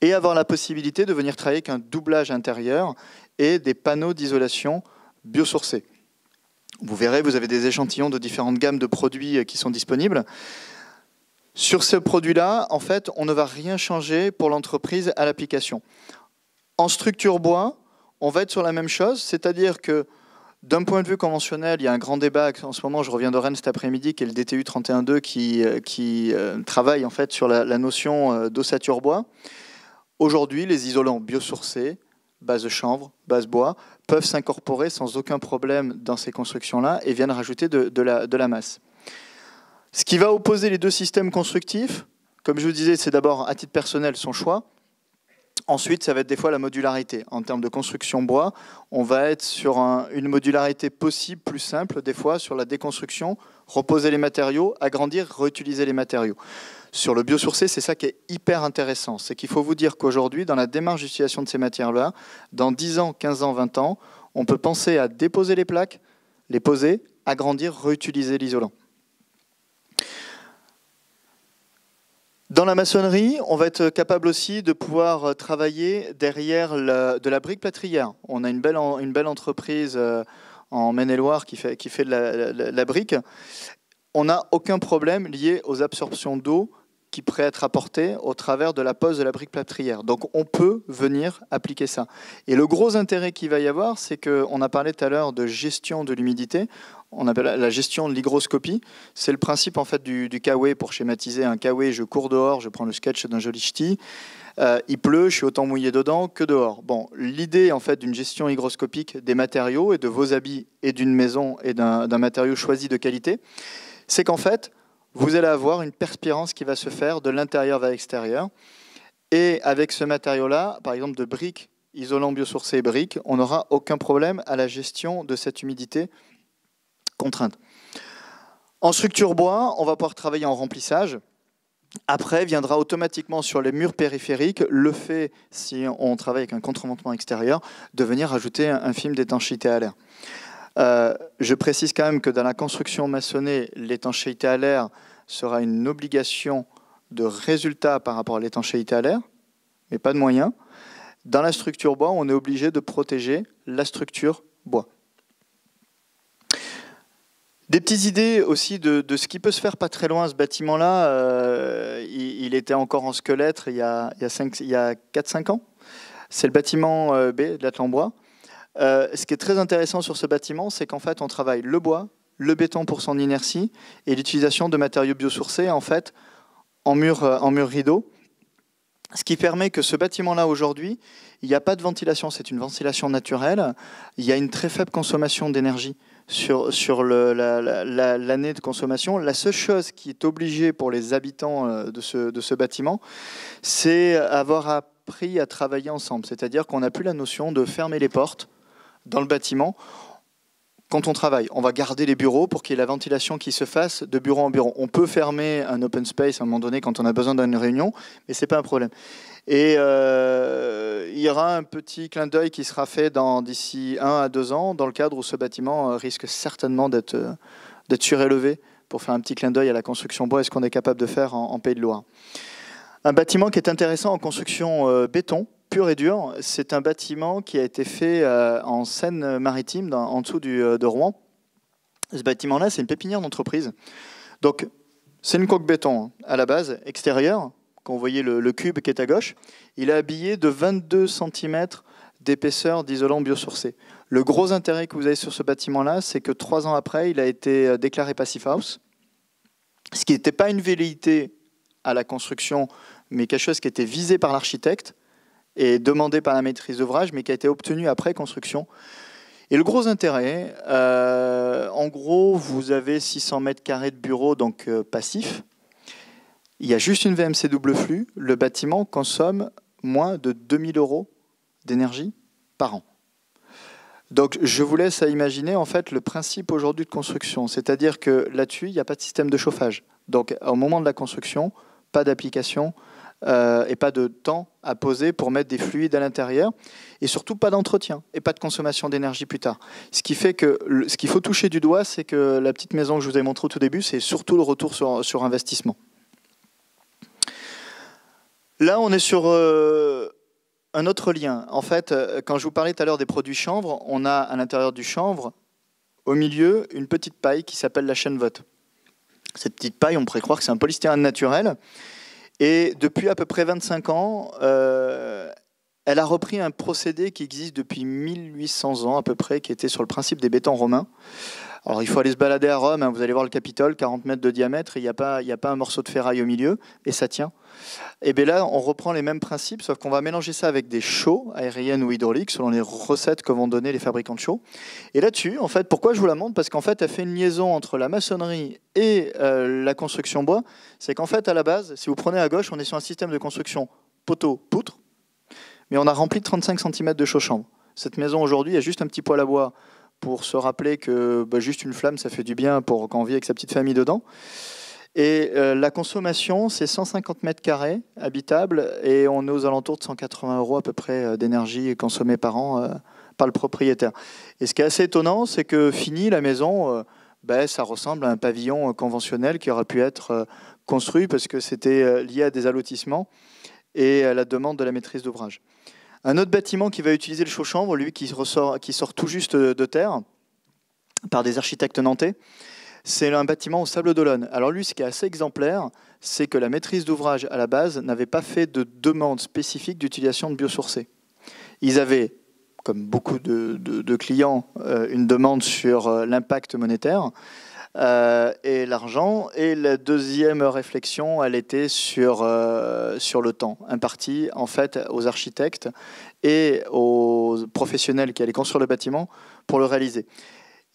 et avoir la possibilité de venir travailler avec un doublage intérieur et des panneaux d'isolation biosourcés. Vous verrez, vous avez des échantillons de différentes gammes de produits euh, qui sont disponibles. Sur ce produit-là, en fait, on ne va rien changer pour l'entreprise à l'application. En structure bois, on va être sur la même chose, c'est-à-dire que d'un point de vue conventionnel, il y a un grand débat en ce moment, je reviens de Rennes cet après-midi, qui est le DTU 31.2 qui, euh, qui euh, travaille en fait sur la, notion euh, d'ossature bois. Aujourd'hui, les isolants biosourcés, base de chanvre, base bois, peuvent s'incorporer sans aucun problème dans ces constructions-là et viennent rajouter de, la, de la masse. Ce qui va opposer les deux systèmes constructifs, comme je vous disais, c'est d'abord à titre personnel son choix, Ensuite, ça va être des fois la modularité. En termes de construction bois, on va être sur une modularité possible, plus simple, des fois sur la déconstruction, reposer les matériaux, agrandir, réutiliser les matériaux. Sur le biosourcé, c'est ça qui est hyper intéressant. C'est qu'il faut vous dire qu'aujourd'hui, dans la démarche d'utilisation de ces matières-là, dans 10 ans, 15 ans, 20 ans, on peut penser à déposer les plaques, les poser, agrandir, réutiliser l'isolant. Dans la maçonnerie, on va être capable aussi de pouvoir euh, travailler derrière de la brique plâtrière. On a une belle, entreprise euh, en Maine-et-Loire qui fait, de la, brique. On n'a aucun problème lié aux absorptions d'eau qui pourraient être apportées au travers de la pose de la brique plâtrière. Donc on peut venir appliquer ça. Et le gros intérêt qu'il va y avoir, c'est qu'on a parlé tout à l'heure de gestion de l'humidité on appelle la gestion de l'hygroscopie. C'est le principe en fait du, du kawé pour schématiser un kawé. Je cours dehors, je prends le sketch d'un joli ch'ti. Euh, il pleut, je suis autant mouillé dedans que dehors. Bon, l'idée en fait d'une gestion hygroscopique des matériaux et de vos habits et d'une maison et d'un matériau choisi de qualité, c'est qu'en fait vous allez avoir une perspirance qui va se faire de l'intérieur vers l'extérieur. Et avec ce matériau-là, par exemple de briques isolant biosourcés et briques, on n'aura aucun problème à la gestion de cette humidité contrainte. En structure bois, on va pouvoir travailler en remplissage. Après viendra automatiquement sur les murs périphériques le fait, si on travaille avec un contreventement extérieur, de venir ajouter un film d'étanchéité à l'air. Euh, je précise quand même que dans la construction maçonnée, l'étanchéité à l'air sera une obligation de résultat par rapport à l'étanchéité à l'air, mais pas de moyens. Dans la structure bois, on est obligé de protéger la structure bois. Des petites idées aussi de, ce qui peut se faire pas très loin, ce bâtiment-là. Euh, il, était encore en squelette il y a, 4-5 ans. C'est le bâtiment euh, B de l'Atlant-Bois. Euh, ce qui est très intéressant sur ce bâtiment, c'est qu'en fait, on travaille le bois, le béton pour son inertie et l'utilisation de matériaux biosourcés en fait en mur, en mur rideau. Ce qui permet que ce bâtiment-là, aujourd'hui, il n'y a pas de ventilation, c'est une ventilation naturelle, il y a une très faible consommation d'énergie sur, l'année de consommation. La seule chose qui est obligée pour les habitants euh, de ce, de ce bâtiment, c'est avoir appris à travailler ensemble. C'est-à-dire qu'on n'a plus la notion de fermer les portes dans le bâtiment quand on travaille. On va garder les bureaux pour qu'il y ait la ventilation qui se fasse de bureau en bureau. On peut fermer un open space à un moment donné quand on a besoin d'une réunion, mais ce n'est pas un problème. Et euh, il y aura un petit clin d'œil qui sera fait d'ici un à deux ans, dans le cadre où ce bâtiment euh, risque certainement euh, d'être surélevé pour faire un petit clin d'œil à la construction bois et ce qu'on est capable de faire en, Pays de Loire. Un bâtiment qui est intéressant en construction béton, pur et dur, c'est un bâtiment qui a été fait en Seine-Maritime, en dessous du, de Rouen. Ce bâtiment-là, c'est une pépinière d'entreprise. Donc, c'est une coque béton hein, à la base, extérieure, quand vous voyez le, cube qui est à gauche, il est habillé de 22 cm d'épaisseur d'isolant biosourcé. Le gros intérêt que vous avez sur ce bâtiment-là, c'est que trois ans après, il a été euh, déclaré Passive House, ce qui n'était pas une velléité à la construction, mais quelque chose qui était visé par l'architecte et demandé par la maîtrise d'ouvrage, mais qui a été obtenu après construction. Et le gros intérêt, euh, en gros, vous avez 600 mètres carrés de bureaux, donc euh, passif passifs, il y a juste une VMC double flux, le bâtiment consomme moins de 2000 euros d'énergie par an. Donc je vous laisse à imaginer en fait le principe aujourd'hui de construction, c'est-à-dire que là-dessus, il n'y a pas de système de chauffage. Donc au moment de la construction, pas d'application euh, et pas de temps à poser pour mettre des fluides à l'intérieur, et surtout pas d'entretien et pas de consommation d'énergie plus tard. Ce qui fait que ce qu'il faut toucher du doigt, c'est que la petite maison que je vous ai montrée au tout début, c'est surtout le retour sur investissement. Là, on est sur euh, un autre lien. En fait, euh, quand je vous parlais tout à l'heure des produits chanvre, on a à l'intérieur du chanvre, au milieu, une petite paille qui s'appelle la chaîne vote. Cette petite paille, on pourrait croire que c'est un polystyrène naturel. Et depuis à peu près 25 ans, euh, elle a repris un procédé qui existe depuis 1800 ans à peu près, qui était sur le principe des bétons romains. Alors il faut aller se balader à Rome, hein, vous allez voir le Capitole, 40 mètres de diamètre, il n'y a, pas, un morceau de ferraille au milieu, et ça tient. Et eh bien là, on reprend les mêmes principes, sauf qu'on va mélanger ça avec des chaux aériennes ou hydrauliques, selon les recettes que vont donner les fabricants de chaux. Et là-dessus, en fait, pourquoi je vous la montre Parce qu'en fait, elle fait une liaison entre la maçonnerie et euh, la construction bois. C'est qu'en fait, à la base, si vous prenez à gauche, on est sur un système de construction poteau-poutre, mais on a rempli de 35 cm de chaux-chambre. Cette maison aujourd'hui a juste un petit poêle à bois pour se rappeler que bah, juste une flamme, ça fait du bien pour quand on vit avec sa petite famille dedans. Et euh, la consommation, c'est 150 mètres carrés habitables et on est aux alentours de 180 euros à peu près euh, d'énergie consommée par an euh, par le propriétaire. Et ce qui est assez étonnant, c'est que fini la maison, bah, ça ressemble à un pavillon conventionnel qui aurait pu être construit parce que c'était lié à des allotissements et à la demande de la maîtrise d'ouvrage. Un autre bâtiment qui va utiliser le chaud-chambre, lui qui, sort tout juste euh, de terre par des architectes nantais, c'est un bâtiment au Sable d'Olonne. Alors lui, ce qui est assez exemplaire, c'est que la maîtrise d'ouvrage à la base n'avait pas fait de demande spécifique d'utilisation de biosourcés. Ils avaient, comme beaucoup de, clients, euh, une demande sur euh, l'impact monétaire, euh, et l'argent. Et la deuxième réflexion, elle était sur, euh, sur le temps imparti en fait aux architectes et aux professionnels qui allaient construire le bâtiment pour le réaliser.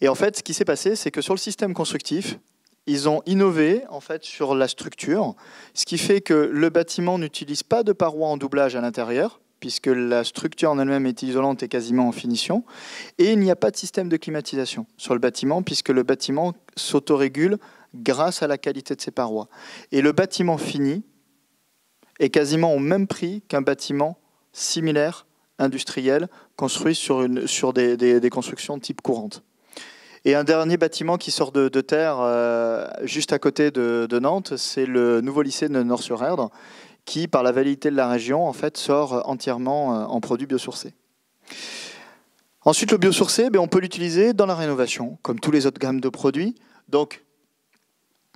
Et en fait, ce qui s'est passé, c'est que sur le système constructif, ils ont innové en fait sur la structure, ce qui fait que le bâtiment n'utilise pas de parois en doublage à l'intérieur, puisque la structure en elle-même est isolante et quasiment en finition. Et il n'y a pas de système de climatisation sur le bâtiment, puisque le bâtiment s'autorégule grâce à la qualité de ses parois. Et le bâtiment fini est quasiment au même prix qu'un bâtiment similaire, industriel, construit sur, des, des, de constructions type courante. Et un dernier bâtiment qui sort de, terre euh, juste à côté de, de Nantes, c'est le nouveau lycée de Nord-sur-Erdre, qui, par la validité de la région, en fait, sort euh, entièrement euh, en produits biosourcés. Ensuite, le biosourcé, ben, on peut l'utiliser dans la rénovation, comme tous les autres gammes de produits. Donc,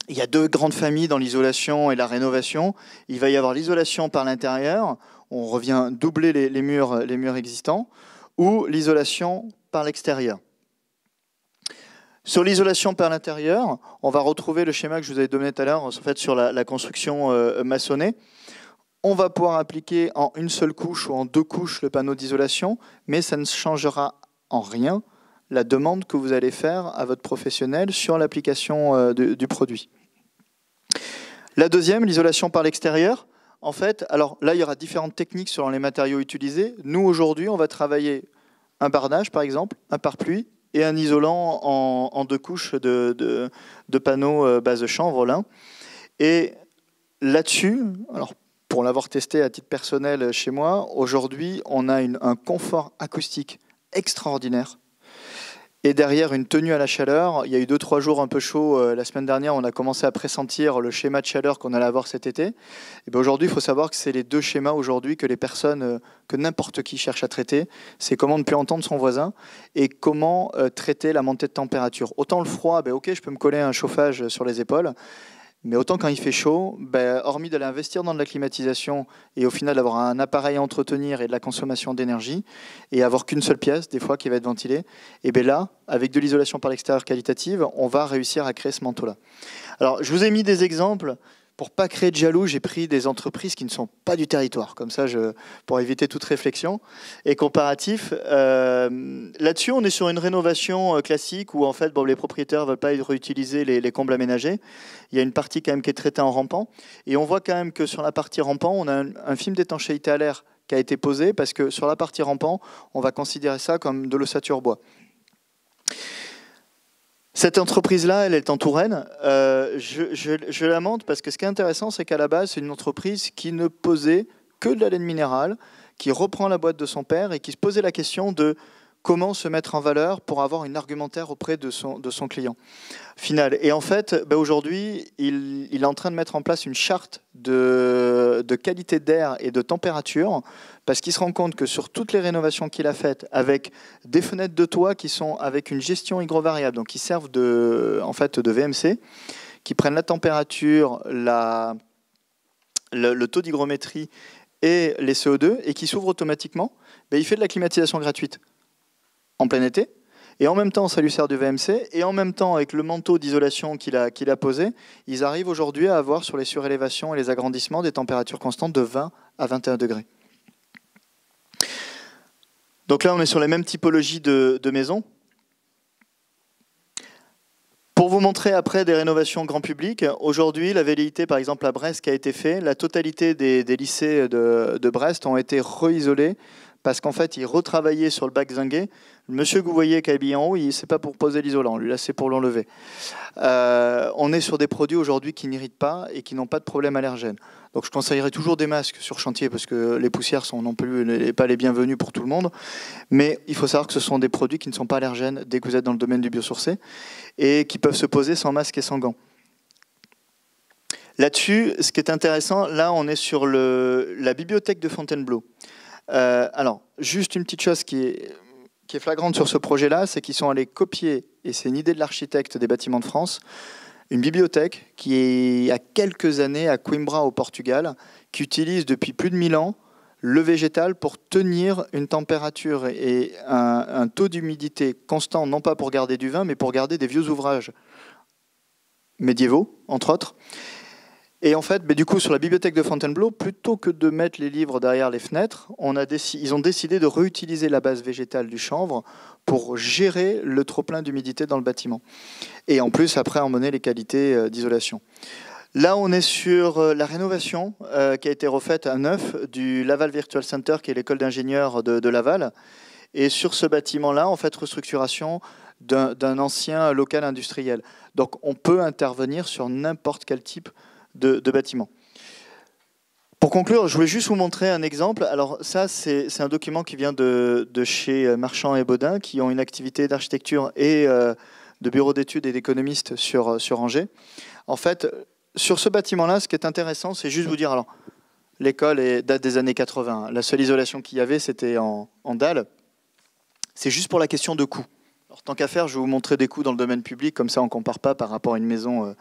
il y a deux grandes familles dans l'isolation et la rénovation. Il va y avoir l'isolation par l'intérieur, on revient doubler les, murs, les murs existants, ou l'isolation par l'extérieur. Sur l'isolation par l'intérieur, on va retrouver le schéma que je vous avais donné tout à l'heure fait, sur la, construction euh, maçonnée on va pouvoir appliquer en une seule couche ou en deux couches le panneau d'isolation, mais ça ne changera en rien la demande que vous allez faire à votre professionnel sur l'application euh, du, produit. La deuxième, l'isolation par l'extérieur. En fait, alors là, il y aura différentes techniques selon les matériaux utilisés. Nous, aujourd'hui, on va travailler un bardage, par exemple, un pare-pluie et un isolant en, deux couches de, panneaux euh, base de chanvre lin. Et là-dessus, alors pour l'avoir testé à titre personnel chez moi, aujourd'hui, on a un confort acoustique extraordinaire. Et derrière, une tenue à la chaleur. Il y a eu deux, trois jours un peu chaud euh, La semaine dernière, on a commencé à pressentir le schéma de chaleur qu'on allait avoir cet été. Et ben, aujourd'hui, il faut savoir que c'est les deux schémas aujourd'hui que les personnes, euh, que n'importe qui cherche à traiter. C'est comment ne plus entendre son voisin et comment euh, traiter la montée de température. Autant le froid, ben ok, je peux me coller un chauffage sur les épaules. Mais autant quand il fait chaud, ben, hormis d'aller investir dans de la climatisation et au final d'avoir un appareil à entretenir et de la consommation d'énergie et avoir qu'une seule pièce, des fois, qui va être ventilée, et eh bien là, avec de l'isolation par l'extérieur qualitative, on va réussir à créer ce manteau-là. Alors, je vous ai mis des exemples pour pas créer de jaloux, j'ai pris des entreprises qui ne sont pas du territoire, comme ça, pour éviter toute réflexion. Et comparatif, euh, là-dessus, on est sur une rénovation euh, classique où en fait, les propriétaires ne veulent pas réutiliser les, combles aménagés. Il y a une partie quand même qui est traitée en rampant, et on voit quand même que sur la partie rampant, on a un film d'étanchéité à l'air qui a été posé parce que sur la partie rampant, on va considérer ça comme de l'ossature bois. Cette entreprise-là, elle est en Touraine. Euh, je, je, la parce que ce qui est intéressant, c'est qu'à la base, c'est une entreprise qui ne posait que de la laine minérale, qui reprend la boîte de son père et qui se posait la question de comment se mettre en valeur pour avoir une argumentaire auprès de son, de son client final. Et en fait, bah, aujourd'hui, il, est en train de mettre en place une charte de, qualité d'air et de température, parce qu'il se rend compte que sur toutes les rénovations qu'il a faites, avec des fenêtres de toit qui sont avec une gestion hygrovariable, donc qui servent de, en fait, de VMC, qui prennent la température, le, taux d'hygrométrie et les CO2, et qui s'ouvrent automatiquement, bah, il fait de la climatisation gratuite en plein été. Et en même temps, ça lui sert du VMC. Et en même temps, avec le manteau d'isolation qu'il a, qu'il a posé, ils arrivent aujourd'hui à avoir sur les surélévations et les agrandissements des températures constantes de 20 à 21 degrés. Donc là, on est sur les mêmes typologies de, maisons. Pour vous montrer après des rénovations grand public, aujourd'hui, la velléité, par exemple, à Brest qui a été faite, la totalité des, lycées de, Brest ont été re-isolés parce qu'en fait, ils retravaillaient sur le bac zingué monsieur que vous voyez qui est en haut, c'est pas pour poser l'isolant, lui là c'est pour l'enlever. Euh, on est sur des produits aujourd'hui qui n'irritent pas et qui n'ont pas de problème allergène. Donc je conseillerais toujours des masques sur chantier parce que les poussières sont non plus pas les bienvenues pour tout le monde. Mais il faut savoir que ce sont des produits qui ne sont pas allergènes dès que vous êtes dans le domaine du biosourcé et qui peuvent se poser sans masque et sans gants. Là-dessus, ce qui est intéressant, là on est sur la bibliothèque de Fontainebleau. Euh, alors, juste une petite chose qui est qui est flagrante sur ce projet-là, c'est qu'ils sont allés copier, et c'est une idée de l'architecte des bâtiments de France, une bibliothèque qui est à quelques années à Coimbra au Portugal, qui utilise depuis plus de 1000 ans le végétal pour tenir une température et un taux d'humidité constant, non pas pour garder du vin, mais pour garder des vieux ouvrages médiévaux, entre autres. Et en fait, du coup, sur la bibliothèque de Fontainebleau, plutôt que de mettre les livres derrière les fenêtres, on a ils ont décidé de réutiliser la base végétale du chanvre pour gérer le trop-plein d'humidité dans le bâtiment. Et en plus, après, emmener les qualités euh, d'isolation. Là, on est sur euh, la rénovation euh, qui a été refaite à neuf du Laval Virtual Center, qui est l'école d'ingénieurs de, de, Laval. Et sur ce bâtiment-là, en fait, restructuration d'un ancien local industriel. Donc, on peut intervenir sur n'importe quel type de de, bâtiments. Pour conclure, je voulais juste vous montrer un exemple. Alors ça, c'est un document qui vient de, chez Marchand et Baudin, qui ont une activité d'architecture et euh, de bureau d'études et d'économistes sur, sur Angers. En fait, sur ce bâtiment-là, ce qui est intéressant, c'est juste vous dire, alors, l'école date des années 80. La seule isolation qu'il y avait, c'était en, dalle. C'est juste pour la question de coût. Alors, tant qu'à faire, je vais vous montrer des coûts dans le domaine public, comme ça on ne compare pas par rapport à une maison... Euh,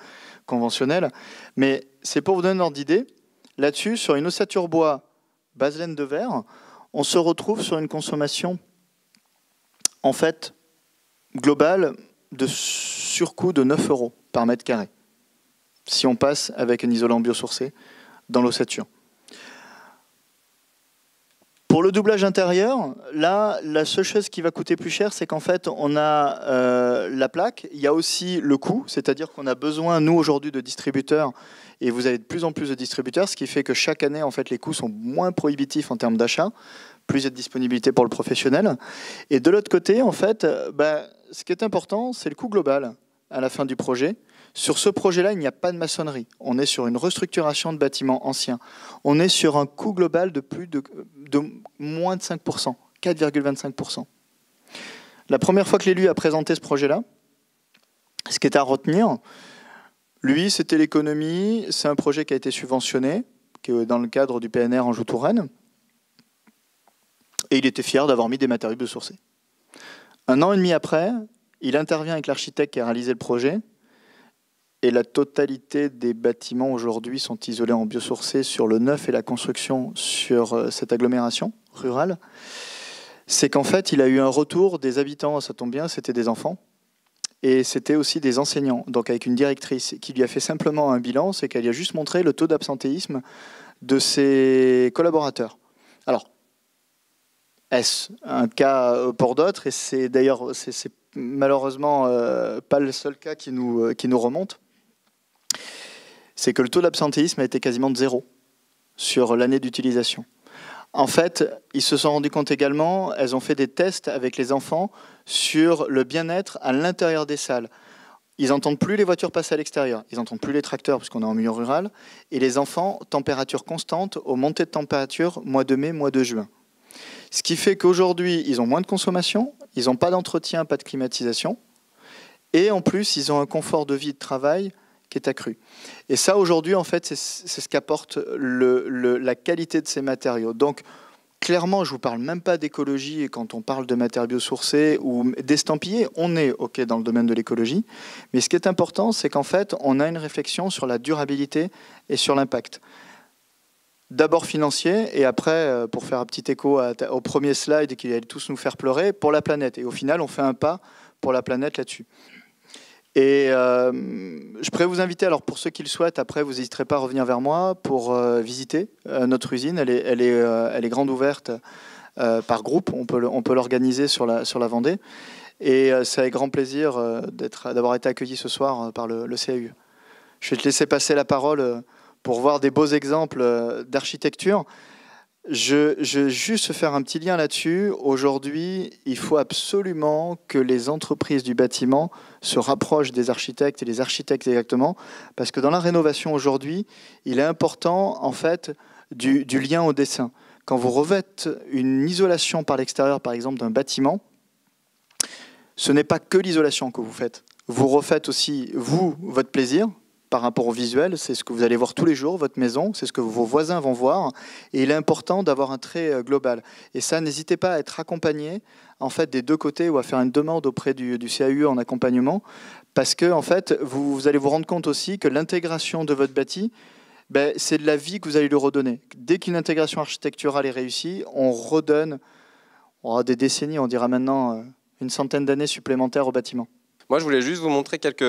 conventionnelle. Mais c'est pour vous donner un ordre d'idée. Là-dessus, sur une ossature bois basse de verre, on se retrouve sur une consommation, en fait, globale de surcoût de 9 euros par mètre carré, si on passe avec un isolant biosourcé dans l'ossature. Pour le doublage intérieur, là, la seule chose qui va coûter plus cher, c'est qu'en fait, on a euh, la plaque, il y a aussi le coût, c'est-à-dire qu'on a besoin, nous, aujourd'hui, de distributeurs, et vous avez de plus en plus de distributeurs, ce qui fait que chaque année, en fait, les coûts sont moins prohibitifs en termes d'achat, plus de disponibilité pour le professionnel. Et de l'autre côté, en fait, euh, ben, ce qui est important, c'est le coût global à la fin du projet. Sur ce projet-là, il n'y a pas de maçonnerie. On est sur une restructuration de bâtiments anciens. On est sur un coût global de plus de, moins de 5%, 4,25%. La première fois que l'élu a présenté ce projet-là, ce qui est à retenir, lui, c'était l'économie, c'est un projet qui a été subventionné, qui est dans le cadre du PNR en touraine et il était fier d'avoir mis des matériaux biosourcés. Un an et demi après, il intervient avec l'architecte qui a réalisé le projet et la totalité des bâtiments aujourd'hui sont isolés en biosourcés sur le neuf et la construction sur euh, cette agglomération rurale, c'est qu'en fait, il a eu un retour des habitants, ça tombe bien, c'était des enfants, et c'était aussi des enseignants, donc avec une directrice qui lui a fait simplement un bilan, c'est qu'elle lui a juste montré le taux d'absentéisme de ses collaborateurs. Alors, est-ce un cas euh, pour d'autres Et c'est d'ailleurs, c'est malheureusement euh, pas le seul cas qui nous, qui nous remonte c'est que le taux d'absentéisme a été quasiment de zéro sur l'année d'utilisation. En fait, ils se sont rendus compte également, elles ont fait des tests avec les enfants sur le bien-être à l'intérieur des salles. Ils n'entendent plus les voitures passer à l'extérieur, ils n'entendent plus les tracteurs puisqu'on qu'on est en milieu rural, et les enfants, température constante, aux montées de température, mois de mai, mois de juin. Ce qui fait qu'aujourd'hui, ils ont moins de consommation, ils n'ont pas d'entretien, pas de climatisation, et en plus, ils ont un confort de vie, de travail qui est accrue. Et ça, aujourd'hui, en fait, c'est ce qu'apporte le, la qualité de ces matériaux. Donc, clairement, je ne vous parle même pas d'écologie, et quand on parle de matériaux sourcés ou d'estampillés, on est OK dans le domaine de l'écologie. Mais ce qui est important, c'est qu'en fait, on a une réflexion sur la durabilité et sur l'impact. D'abord financier, et après, euh, pour faire un petit écho au premier slide qui allait tous nous faire pleurer, pour la planète. Et au final, on fait un pas pour la planète là-dessus. Et euh, je pourrais vous inviter, alors pour ceux qui le souhaitent, après, vous n'hésiterez pas à revenir vers moi pour euh, visiter euh, notre usine. Elle est, elle est, elle est grande ouverte par groupe, on peut, l'organiser sur la, sur la Vendée. Et c'est avec grand plaisir d'avoir été accueilli ce soir par le, le, CAU. Je vais te laisser passer la parole pour voir des beaux exemples d'architecture. Je, je juste faire un petit lien là-dessus. Aujourd'hui, il faut absolument que les entreprises du bâtiment se rapprochent des architectes et les architectes exactement, parce que dans la rénovation aujourd'hui, il est important en fait du, du lien au dessin. Quand vous revêtez une isolation par l'extérieur, par exemple d'un bâtiment, ce n'est pas que l'isolation que vous faites. Vous refaites aussi vous votre plaisir, par rapport au visuel, c'est ce que vous allez voir tous les jours, votre maison, c'est ce que vos voisins vont voir, et il est important d'avoir un trait euh, global. Et ça, n'hésitez pas à être accompagné en fait des deux côtés ou à faire une demande auprès du, du CAU en accompagnement, parce que en fait, vous, allez vous rendre compte aussi que l'intégration de votre bâti, ben, c'est de la vie que vous allez lui redonner. Dès qu'une intégration architecturale est réussie, on redonne on des décennies, on dira maintenant euh, une centaine d'années supplémentaires au bâtiment. Moi, je voulais juste vous montrer quelques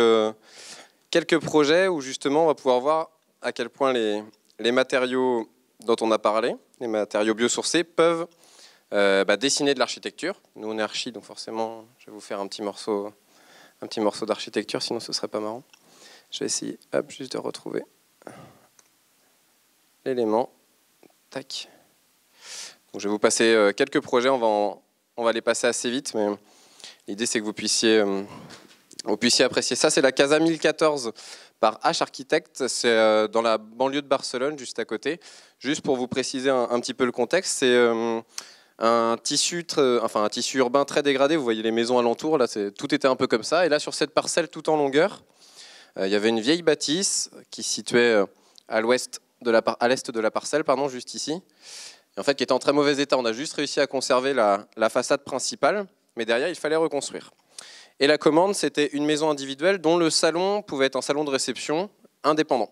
quelques projets où justement on va pouvoir voir à quel point les, les matériaux dont on a parlé, les matériaux biosourcés, peuvent euh, bah, dessiner de l'architecture. Nous, on est archi, donc forcément, je vais vous faire un petit morceau, un petit morceau d'architecture, sinon ce serait pas marrant. Je vais essayer, juste de retrouver l'élément. Tac. Donc, je vais vous passer euh, quelques projets. On va, on va les passer assez vite, mais l'idée c'est que vous puissiez euh, vous puissiez apprécier ça. C'est la Casa 1014 par H Architect. C'est euh, dans la banlieue de Barcelone, juste à côté. Juste pour vous préciser un, petit peu le contexte, c'est euh, un tissu, urbain très dégradé. Vous voyez les maisons alentours, là, tout était un peu comme ça. Et là, sur cette parcelle tout en longueur, euh, il y avait une vieille bâtisse qui se situait à l'ouest de la l'est de la parcelle, pardon, juste ici. en fait, qui était en très mauvais état. On a juste réussi à conserver la façade principale, mais derrière, il fallait reconstruire. Et la commande, c'était une maison individuelle dont le salon pouvait être un salon de réception indépendant.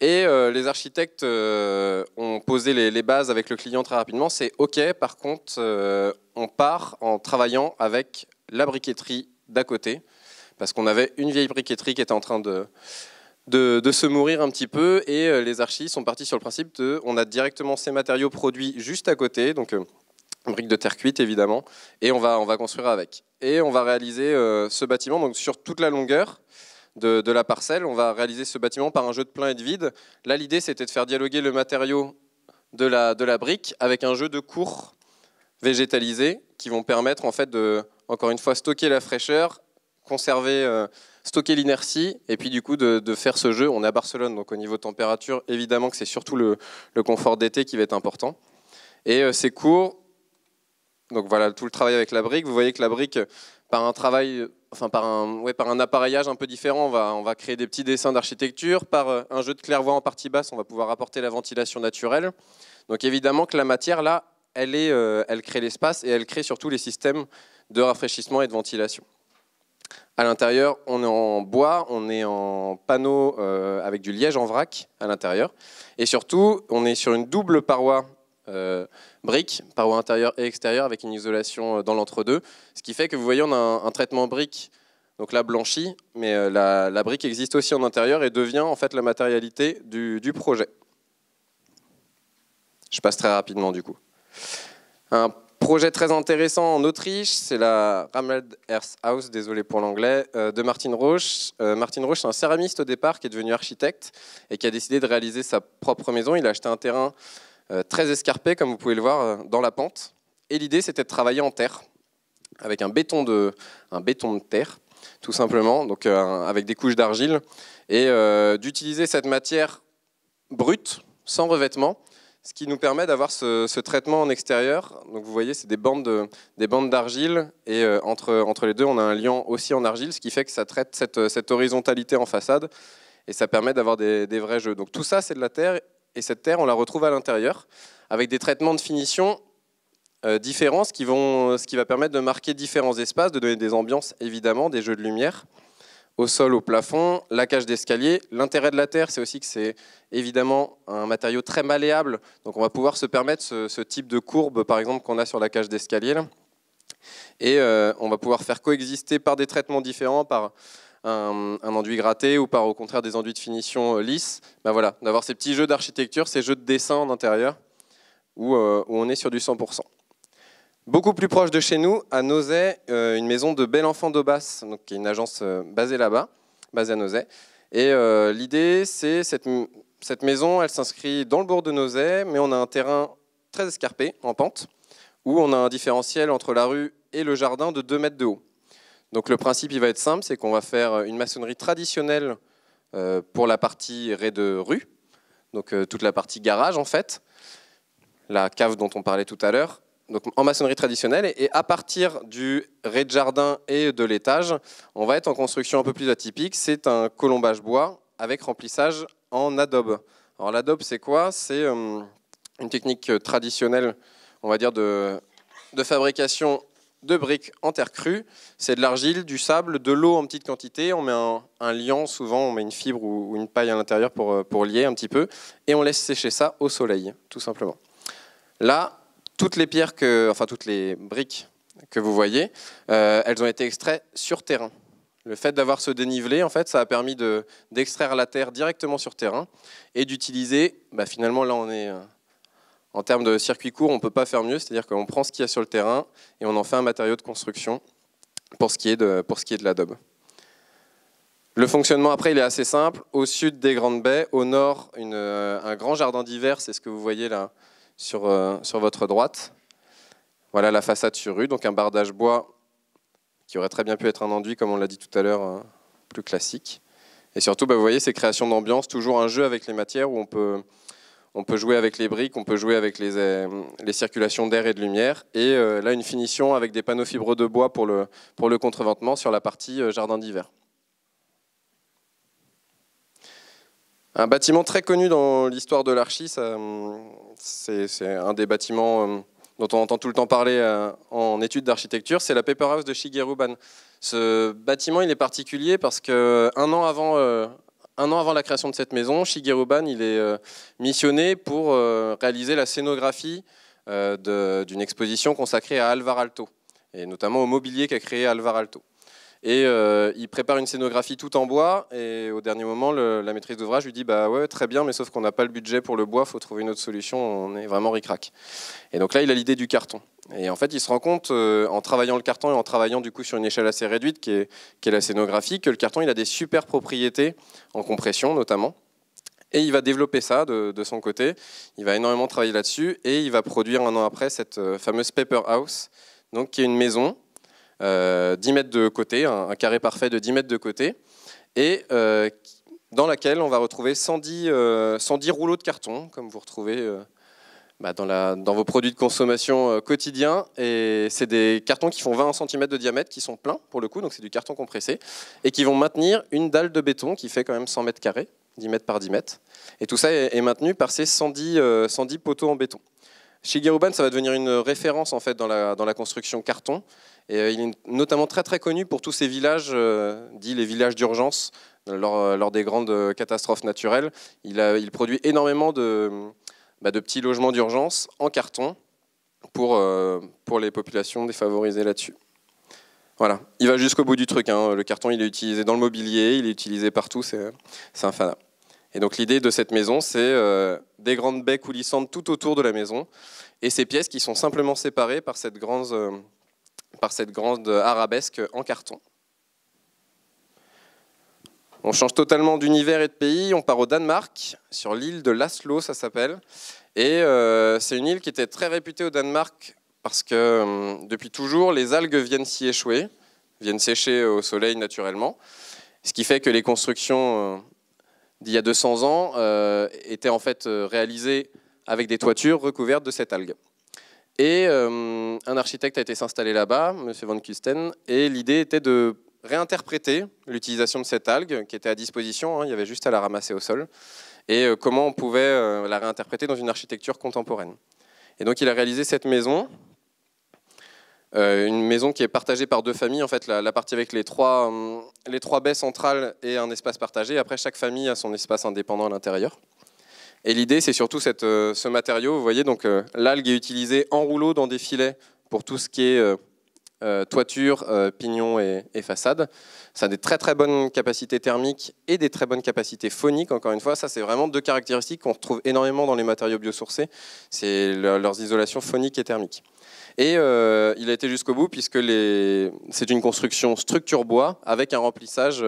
Et euh, les architectes euh, ont posé les, bases avec le client très rapidement. C'est OK, par contre, euh, on part en travaillant avec la briqueterie d'à côté, parce qu'on avait une vieille briqueterie qui était en train de, de, se mourir un petit peu. Et les archis sont partis sur le principe de on a directement ces matériaux produits juste à côté. Donc brique de terre cuite évidemment, et on va, construire avec. Et on va réaliser euh, ce bâtiment donc sur toute la longueur de, la parcelle. On va réaliser ce bâtiment par un jeu de plein et de vide. Là, l'idée, c'était de faire dialoguer le matériau de la, de la brique avec un jeu de cours végétalisés qui vont permettre en fait de, encore une fois, stocker la fraîcheur, conserver, euh, stocker l'inertie, et puis du coup de, faire ce jeu. On est à Barcelone, donc au niveau température, évidemment que c'est surtout le, confort d'été qui va être important. Et euh, ces cours, donc voilà tout le travail avec la brique. Vous voyez que la brique, par un travail, enfin par un, ouais, par un appareillage un peu différent, on va, on va créer des petits dessins d'architecture. Par euh, un jeu de clairvoie en partie basse, on va pouvoir apporter la ventilation naturelle. Donc évidemment que la matière là, elle, est, euh, elle crée l'espace et elle crée surtout les systèmes de rafraîchissement et de ventilation. À l'intérieur, on est en bois, on est en panneau euh, avec du liège en vrac à l'intérieur. Et surtout, on est sur une double paroi euh, brique, parois intérieure et extérieure, avec une isolation euh, dans l'entre-deux. Ce qui fait que vous voyez, on a un, traitement brique, donc là blanchi, mais euh, la, brique existe aussi en intérieur et devient en fait la matérialité du, du projet. Je passe très rapidement du coup. Un projet très intéressant en Autriche, c'est la Ramald Earth House, désolé pour l'anglais, de Martin Roche. Martin Roche, c'est un céramiste au départ qui est devenu architecte et qui a décidé de réaliser sa propre maison. Il a acheté un terrain euh, très escarpé, comme vous pouvez le voir, euh, dans la pente. Et l'idée, c'était de travailler en terre, avec un béton de, un béton de terre, tout simplement, donc euh, avec des couches d'argile, et d'utiliser cette matière brute, sans revêtement, ce qui nous permet d'avoir ce, traitement en extérieur. Donc vous voyez, c'est des bandes, des bandes d'argile, et entre, entre les deux, on a un liant aussi en argile, ce qui fait que ça traite cette, cette horizontalité en façade, et ça permet d'avoir des, des vrais jeux. Donc tout ça, c'est de la terre, et cette terre, on la retrouve à l'intérieur, avec des traitements de finition euh, différents, ce qui, vont, ce qui, va permettre de marquer différents espaces, de donner des ambiances, évidemment, des jeux de lumière, au sol, au plafond, la cage d'escalier. L'intérêt de la terre, c'est aussi que c'est évidemment un matériau très malléable, donc on va pouvoir se permettre ce, type de courbe, par exemple, qu'on a sur la cage d'escalier. Et euh, on va pouvoir faire coexister par des traitements différents, par un, enduit gratté ou par au contraire des enduits de finition euh, lisses. Ben voilà, d'avoir ces petits jeux d'architecture, ces jeux de dessin en intérieur, où, euh, on est sur du 100%. Beaucoup plus proche de chez nous, à Nozay, euh, une maison de Bel Enfant d'Aubas, donc qui est une agence basée là-bas, basée à Nozay. Et l'idée, c'est cette, cette maison, elle s'inscrit dans le bourg de Nozay, mais on a un terrain très escarpé, en pente, où on a un différentiel entre la rue et le jardin de 2 mètres de haut. Donc le principe, il va être simple, c'est qu'on va faire euh, une maçonnerie traditionnelle euh, pour la partie raie de rue, donc euh, toute la partie garage en fait, la cave dont on parlait tout à l'heure, donc en maçonnerie traditionnelle, et à partir du rez-de-jardin et de l'étage, on va être en construction un peu plus atypique, c'est un colombage bois avec remplissage en adobe. Alors l'adobe, c'est quoi C'est une technique traditionnelle, on va dire, de fabrication de briques en terre crue. C'est de l'argile, du sable, de l'eau en petite quantité. On met un, liant, souvent on met une fibre ou, une paille à l'intérieur euh, pour, lier un petit peu. Et on laisse sécher ça au soleil, tout simplement. Là, toutes les pierres, que, enfin toutes les briques que vous voyez, euh, elles ont été extraites sur terrain. Le fait d'avoir ce dénivelé, en fait, ça a permis d'extraire la terre directement sur terrain et d'utiliser, bah, finalement là on est euh, en termes de circuit court, on ne peut pas faire mieux, c'est-à-dire qu'on prend ce qu'il y a sur le terrain et on en fait un matériau de construction pour ce qui est de, pour de l'adobe Le fonctionnement après, il est assez simple. Au sud des Grandes Baies, au nord, euh, un grand jardin d'hiver, c'est ce que vous voyez là sur, euh, sur votre droite. Voilà la façade sur rue, donc un bardage bois qui aurait très bien pu être un enduit, comme on l'a dit tout à l'heure, euh, plus classique. Et surtout, bah, vous voyez ces créations d'ambiance, toujours un jeu avec les matières où on peut, on peut jouer avec les briques, on peut jouer avec les, euh, les circulations d'air et de lumière. Et euh, là, une finition avec des panneaux fibres de bois pour le, pour le contreventement sur la partie euh, jardin d'hiver. Un bâtiment très connu dans l'histoire de l'archi, c'est un des bâtiments dont on entend tout le temps parler en études d'architecture, c'est la Paper House de Shigeru Ban. Ce bâtiment, il est particulier parce que an avant un an avant la création de cette maison, Shigeru Ban il est euh, missionné pour euh, réaliser la scénographie euh, d'une exposition consacrée à Alvar Alto, et notamment au mobilier qu'a créé Alvar Alto. Et il prépare une scénographie tout en bois. Et au dernier moment, la maîtrise d'ouvrage lui dit Bah ouais, très bien, mais sauf qu'on n'a pas le budget pour le bois, faut trouver une autre solution, on est vraiment ricrac." Et donc là, il a l'idée du carton. Et en fait, il se rend compte, euh, en travaillant le carton et en travaillant du coup sur une échelle assez réduite, qui est, est la scénographie, que le carton il a des super propriétés en compression notamment. Et il va développer ça de, son côté. Il va énormément travailler là-dessus et il va produire un an après cette euh, fameuse paper house, donc qui est une maison 10 euh, mètres de côté, un, carré parfait de 10 mètres de côté, et dans laquelle on va retrouver 110, 110 rouleaux de carton, comme vous retrouvez bah, dans, la, dans, vos produits de consommation euh, quotidien. Et c'est des cartons qui font 20 cm de diamètre, qui sont pleins pour le coup, donc c'est du carton compressé, et qui vont maintenir une dalle de béton qui fait quand même 100 mètres carrés, 10 mètres par 10 mètres. Et tout ça est, maintenu par ces 110, 110 euh, poteaux en béton. Shigeruban, ça va devenir une référence en fait dans la, dans la construction carton. Et euh, il est notamment très très connu pour tous ces villages, dit dits les villages d'urgence, lors, lors, des grandes catastrophes naturelles. Il, il produit énormément de, bah, de petits logements d'urgence en carton pour, euh, pour les populations défavorisées là-dessus. Voilà, il va jusqu'au bout du truc. Hein. Le carton, il est utilisé dans le mobilier, il est utilisé partout, c'est un fana. Et donc l'idée de cette maison, c'est euh, des grandes baies coulissantes tout autour de la maison, et ces pièces qui sont simplement séparées par cette euh, par cette grande arabesque en carton. On change totalement d'univers et de pays. On part au Danemark, sur l'île de Laszlo, ça s'appelle. Et euh, c'est une île qui était très réputée au Danemark parce que hum, depuis toujours, les algues viennent s'y échouer, viennent sécher au soleil naturellement. Ce qui fait que les constructions euh, d'il y a 200 ans euh, étaient en fait réalisées avec des toitures recouvertes de cette algue. Et hum, un architecte a été s'installer là-bas, M. Van Kusten, et l'idée était de réinterpréter l'utilisation de cette algue qui était à disposition, hein, il y avait juste à la ramasser au sol, et euh, comment on pouvait euh, la réinterpréter dans une architecture contemporaine. Et donc il a réalisé cette maison, euh, une maison qui est partagée par deux familles, en fait la, partie avec les trois, hum, les trois baies centrales et un espace partagé. Après, chaque famille a son espace indépendant à l'intérieur. Et l'idée, c'est surtout cette, ce matériau, vous voyez, donc l'algue est utilisée en rouleau dans des filets pour tout ce qui est euh, toiture, euh, pignon et, façade. Ça a des très très bonnes capacités thermiques et des très bonnes capacités phoniques, encore une fois. Ça, c'est vraiment deux caractéristiques qu'on retrouve énormément dans les matériaux biosourcés. C'est leur, leurs isolations phoniques et thermiques. Et euh, il a été jusqu'au bout puisque c'est une construction structure bois avec un remplissage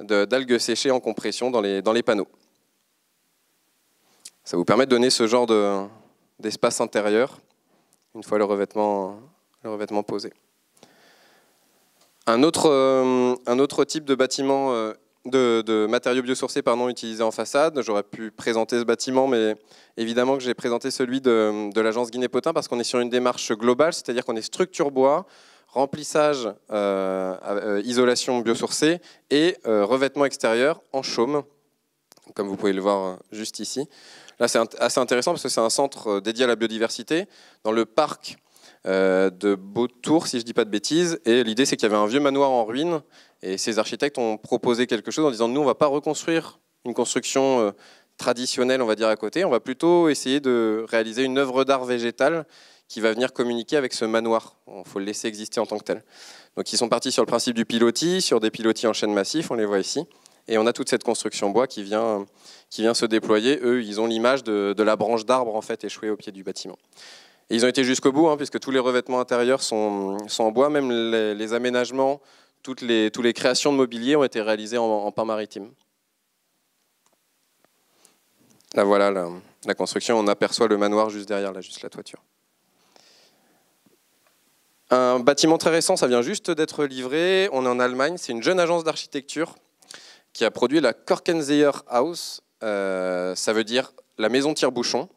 d'algues séchées en compression dans les, panneaux. Ça vous permet de donner ce genre d'espace intérieur une fois le revêtement le revêtement posé. Un autre, euh, un autre type de bâtiment, euh, de, matériaux biosourcés pardon, utilisés en façade, j'aurais pu présenter ce bâtiment, mais évidemment que j'ai présenté celui de, l'agence Guinée-Potin parce qu'on est sur une démarche globale, c'est-à-dire qu'on est structure bois, remplissage, euh, isolation biosourcée et revêtement extérieur en chaume, comme vous pouvez le voir juste ici. Là, c'est assez intéressant parce que c'est un centre dédié à la biodiversité. Dans le parc euh, de beaux tours, si je ne dis pas de bêtises. Et l'idée, c'est qu'il y avait un vieux manoir en ruine. Et ces architectes ont proposé quelque chose en disant nous, on ne va pas reconstruire une construction euh, traditionnelle, on va dire, à côté. On va plutôt essayer de réaliser une œuvre d'art végétale qui va venir communiquer avec ce manoir. Il faut le laisser exister en tant que tel. Donc ils sont partis sur le principe du pilotis, sur des pilotis en chaîne massif, on les voit ici. Et on a toute cette construction bois qui vient, qui vient se déployer. Eux, ils ont l'image de, de, la branche d'arbre en fait échouée au pied du bâtiment ils ont été jusqu'au bout, hein, puisque tous les revêtements intérieurs sont, en bois, même les, aménagements, toutes les, créations de mobilier ont été réalisées en, pain maritime. Là, voilà la, construction. On aperçoit le manoir juste derrière, juste la toiture. Un bâtiment très récent, ça vient juste d'être livré. On est en Allemagne. C'est une jeune agence d'architecture qui a produit la Korkenseer House. Euh, ça veut dire la maison tire-bouchon.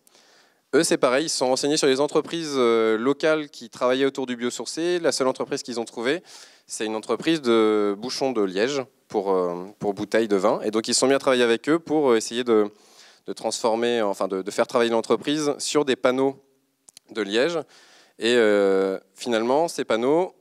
Eux, c'est pareil, ils se sont renseignés sur les entreprises euh, locales qui travaillaient autour du biosourcé. La seule entreprise qu'ils ont trouvée, c'est une entreprise de bouchons de liège pour, euh, pour bouteilles de vin. Et donc, ils se sont mis à travailler avec eux pour euh, essayer de, transformer, enfin, de, faire travailler l'entreprise sur des panneaux de liège. Et finalement, ces panneaux,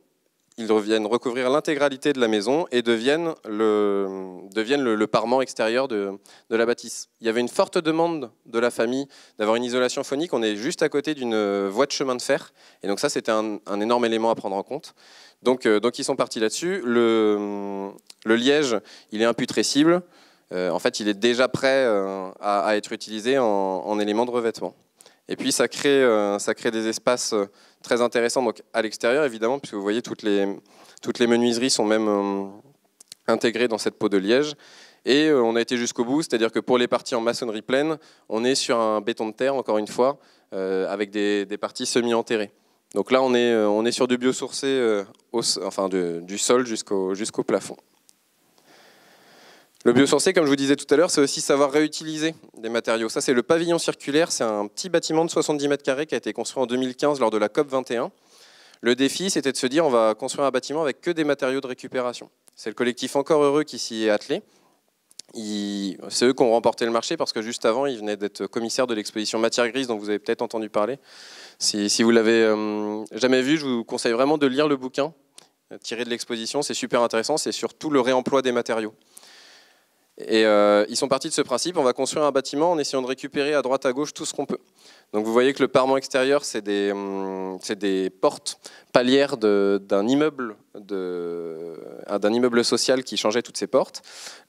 ils reviennent recouvrir l'intégralité de la maison et deviennent le, deviennent parement extérieur de, la bâtisse. Il y avait une forte demande de la famille d'avoir une isolation phonique. On est juste à côté d'une euh, voie de chemin de fer. Et donc ça, c'était un, énorme élément à prendre en compte. Donc, euh, ils sont partis là-dessus. Le, hum, liège, il est imputrescible. Euh, en fait, il est déjà prêt à, être utilisé en, en élément de revêtement. Et puis ça crée, euh, ça crée des espaces euh, très intéressants donc à l'extérieur évidemment, puisque vous voyez toutes les, toutes les menuiseries sont même euh, intégrées dans cette peau de liège. Et on a été jusqu'au bout, c'est-à-dire que pour les parties en maçonnerie pleine, on est sur un béton de terre, encore une fois, avec des, parties semi-enterrées. Donc là, on est, on est sur du biosourcé, enfin du sol jusqu'au jusqu'au plafond. Le biosourcé, comme je vous disais tout à l'heure, c'est aussi savoir réutiliser des matériaux. Ça, c'est le pavillon circulaire. C'est un petit bâtiment de 70 mètres carrés qui a été construit en 2015 lors de la COP 21. Le défi, c'était de se dire, on va construire un bâtiment avec que des matériaux de récupération. C'est le collectif Encore Heureux qui s'y est attelé. C'est eux qui ont remporté le marché parce que juste avant, ils venaient d'être commissaires de l'exposition Matière Grise, dont vous avez peut-être entendu parler. Si, si vous l'avez euh, jamais vu, je vous conseille vraiment de lire le bouquin euh, tiré de l'exposition. C'est super intéressant. C'est surtout le réemploi des matériaux. Et euh, ils sont partis de ce principe, on va construire un bâtiment en essayant de récupérer à droite à gauche tout ce qu'on peut. Donc vous voyez que le parement extérieur, c'est des, hum, portes palières d'un immeuble, euh, d'un immeuble social qui changeait toutes ses portes.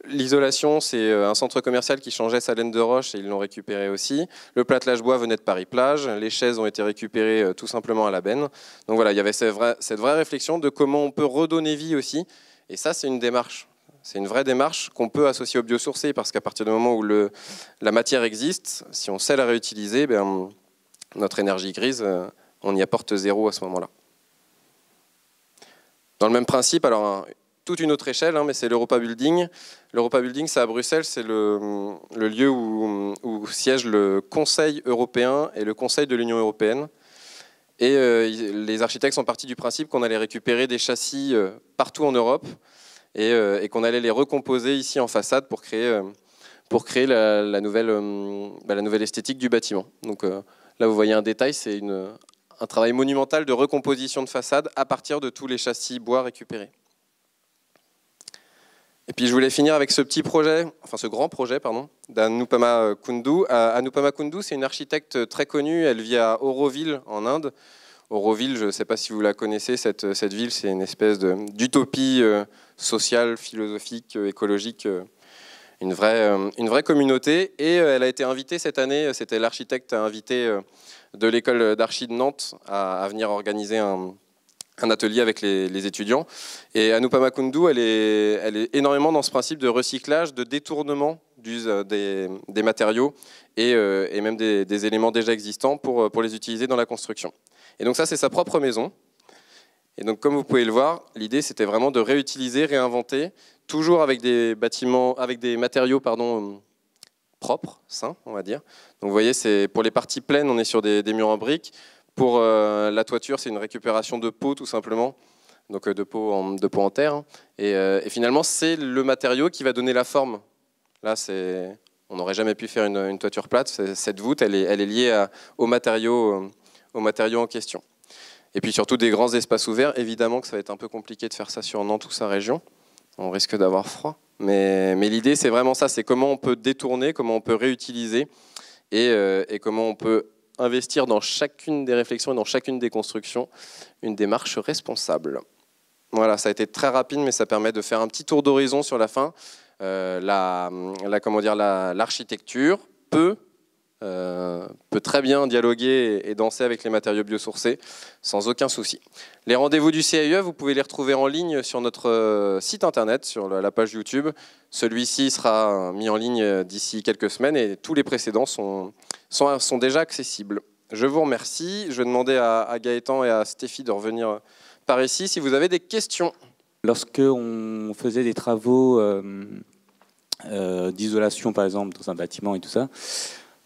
L'isolation, c'est euh, un centre commercial qui changeait sa laine de roche et ils l'ont récupéré aussi. Le platelage bois venait de Paris-Plage. Les chaises ont été récupérées tout simplement à la benne. Donc voilà, il y avait cette vraie réflexion de comment on peut redonner vie aussi. Et ça, c'est une démarche c'est une vraie démarche qu'on peut associer au biosourcé parce qu'à partir du moment où la matière existe, si on sait la réutiliser, ben, notre énergie grise, euh, on y apporte zéro à ce moment-là. Dans le même principe, alors toute une autre échelle, hein, mais c'est l'Europa Building. L'Europa Building, c'est à Bruxelles, c'est le, lieu où, siège le Conseil européen et le Conseil de l'Union européenne. Et euh, les architectes sont partis du principe qu'on allait récupérer des châssis euh, partout en Europe euh, et, qu'on allait les recomposer ici en façade pour créer, euh, pour créer la, nouvelle, euh, bah, la, nouvelle, esthétique du bâtiment. Donc là, vous voyez un détail, c'est un travail monumental de recomposition de façade à partir de tous les châssis bois récupérés. Et puis je voulais finir avec ce petit projet, enfin ce grand projet, pardon, d'Anupama Kundu. Anupama Kundu, c'est une architecte très connue, elle vit à Auroville en Inde. Auroville, je ne sais pas si vous la connaissez, cette, ville, c'est une espèce d'utopie euh, sociale, philosophique, euh, écologique, euh, une, vraie, communauté. Et elle a été invitée cette année, c'était l'architecte invité de l'école d'archi de Nantes à, venir organiser un, atelier avec les, étudiants. Et Anupama elle est, énormément dans ce principe de recyclage, de détournement des, matériaux et, même des, éléments déjà existants pour les utiliser dans la construction. Et donc ça, c'est sa propre maison. Et donc, comme vous pouvez le voir, l'idée, c'était vraiment de réutiliser, réinventer, toujours avec des bâtiments, avec des matériaux, pardon, euh, propres, sains, on va dire. Donc, vous voyez, c'est pour les parties pleines, on est sur des, murs en briques. Pour euh, la toiture, c'est une récupération de peau, tout simplement. Donc, euh, de, peau en, en terre. Hein. Et, finalement, c'est le matériau qui va donner la forme. Là, c'est, on n'aurait jamais pu faire une, toiture plate. Cette voûte, elle est, elle est liée au aux matériaux aux matériaux en question. Et puis surtout des grands espaces ouverts, évidemment que ça va être un peu compliqué de faire ça sur Nantes ou sa région, on risque d'avoir froid. Mais, l'idée, c'est vraiment ça, c'est comment on peut détourner, comment on peut réutiliser euh, et, comment on peut investir dans chacune des réflexions et dans chacune des constructions une démarche responsable. Voilà, ça a été très rapide, mais ça permet de faire un petit tour d'horizon sur la fin. Euh, la, la, comment dire, l'architecture peut euh, peut très bien dialoguer et, danser avec les matériaux biosourcés sans aucun souci. Les rendez-vous du CIE vous pouvez les retrouver en ligne sur notre euh, site internet, sur la, page YouTube. Celui-ci sera euh, mis en ligne d'ici quelques semaines et tous les précédents sont, sont, déjà accessibles. Je vous remercie. Je vais demander à, Gaëtan et à Stéphie de revenir par ici si vous avez des questions. Lorsque faisait des travaux d'isolation, par exemple, dans un bâtiment et tout ça,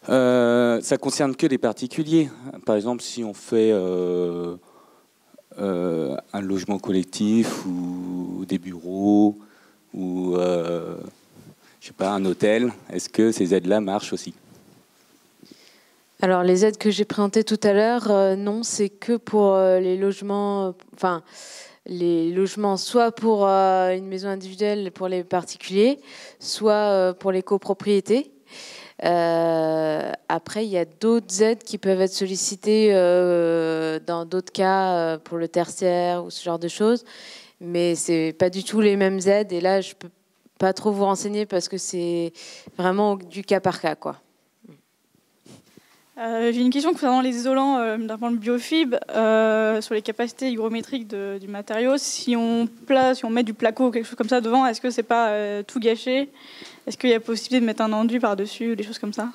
euh, ça concerne que les particuliers. Par exemple, si on fait euh, euh, un logement collectif ou des bureaux ou je sais pas un hôtel, est-ce que ces aides-là marchent aussi alors les aides que j'ai présentées tout à l'heure, non, c'est que pour les logements, enfin les logements, soit pour une maison individuelle pour les particuliers, soit pour les copropriétés. Euh, après, il y a d'autres aides qui peuvent être sollicitées euh, dans d'autres cas euh, pour le tertiaire ou ce genre de choses, mais c'est pas du tout les mêmes aides. Et là, je peux pas trop vous renseigner parce que c'est vraiment du cas par cas, quoi. J'ai une question concernant les isolants euh, d'un point sur les capacités hygrométriques du matériau. Si on, place, si on met du placo ou quelque chose comme ça devant, est-ce que c'est pas tout gâché est-ce qu'il y a possibilité de mettre un enduit par-dessus ou des choses comme ça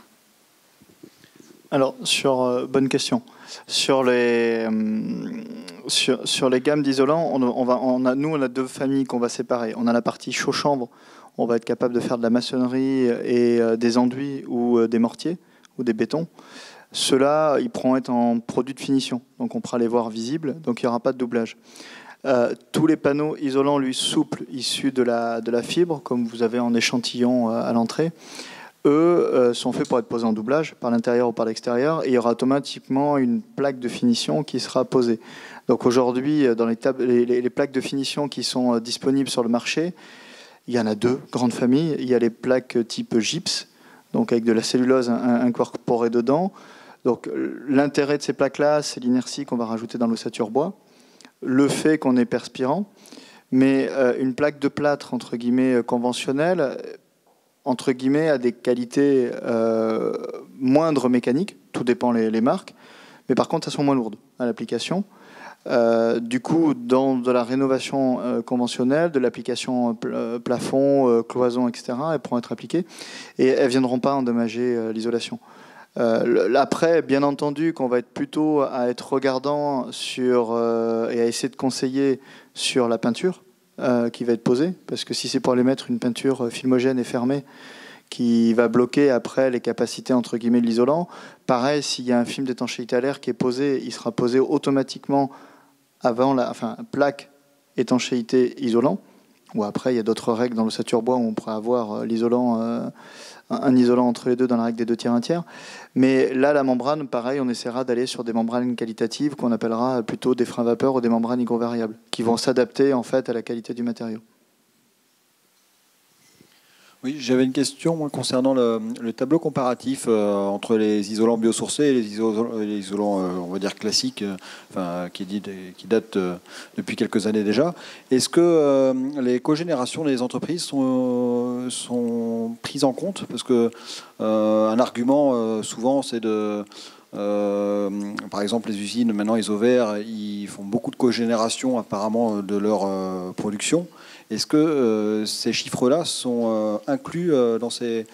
alors, sur, euh, bonne question. Sur les, euh, sur, les gammes d'isolants, on, va, on a, nous, on a deux familles qu'on va séparer. On a la partie chaud-chambre, on va être capable de faire de la maçonnerie et euh, des enduits ou des mortiers ou des bétons. Ceux-là, ils pourront être en produit de finition. Donc, on pourra les voir visibles, donc il n'y aura pas de doublage. Euh, tous les panneaux isolants, lui, souples, issus de la, de la fibre, comme vous avez en échantillon euh, à l'entrée, eux euh, sont faits pour être posés en doublage, par l'intérieur ou par l'extérieur, et il y aura automatiquement une plaque de finition qui sera posée. Donc aujourd'hui, dans les, les, plaques de finition qui sont disponibles sur le marché, il y en a deux grandes familles. Il y a les plaques type gypse, donc avec de la cellulose incorporée dedans. Donc l'intérêt de ces plaques-là, c'est l'inertie qu'on va rajouter dans l'ossature bois le fait qu'on est perspirant. Mais euh, une plaque de plâtre, entre guillemets, euh, conventionnelle, euh, entre guillemets, a des qualités moindres mécaniques, tout dépend les, marques, mais par contre, elles sont moins lourdes à l'application. du coup, dans de la rénovation conventionnelle, de l'application plafond, cloison, etc., elles pourront être appliquées et elles viendront pas endommager l'isolation. Euh, après, bien entendu, qu'on va être plutôt à être regardant sur euh, et à essayer de conseiller sur la peinture euh, qui va être posée, parce que si c'est pour aller mettre une peinture filmogène et fermée qui va bloquer après les capacités entre guillemets de l'isolant, pareil, s'il y a un film d'étanchéité à l'air qui est posé, il sera posé automatiquement avant la, enfin, plaque étanchéité isolant. Ou après, il y a d'autres règles dans le saturbois où on pourrait avoir l'isolant, un isolant entre les deux dans la règle des deux tiers un tiers. Mais là, la membrane, pareil, on essaiera d'aller sur des membranes qualitatives qu'on appellera plutôt des freins vapeur ou des membranes hygrovariables, qui vont s'adapter en fait à la qualité du matériau. Oui, j'avais une question concernant le, tableau comparatif euh, entre les isolants biosourcés et les, isolants, euh, on va dire classiques, euh, qui, datent depuis quelques années déjà. Est-ce que les cogénérations des entreprises sont, prises en compte Parce que un argument souvent, c'est de par exemple, les usines, maintenant, isovert, ils font beaucoup de cogénération apparemment de leur production. Est-ce que euh, ces chiffres-là sont euh, inclus euh, dans ces.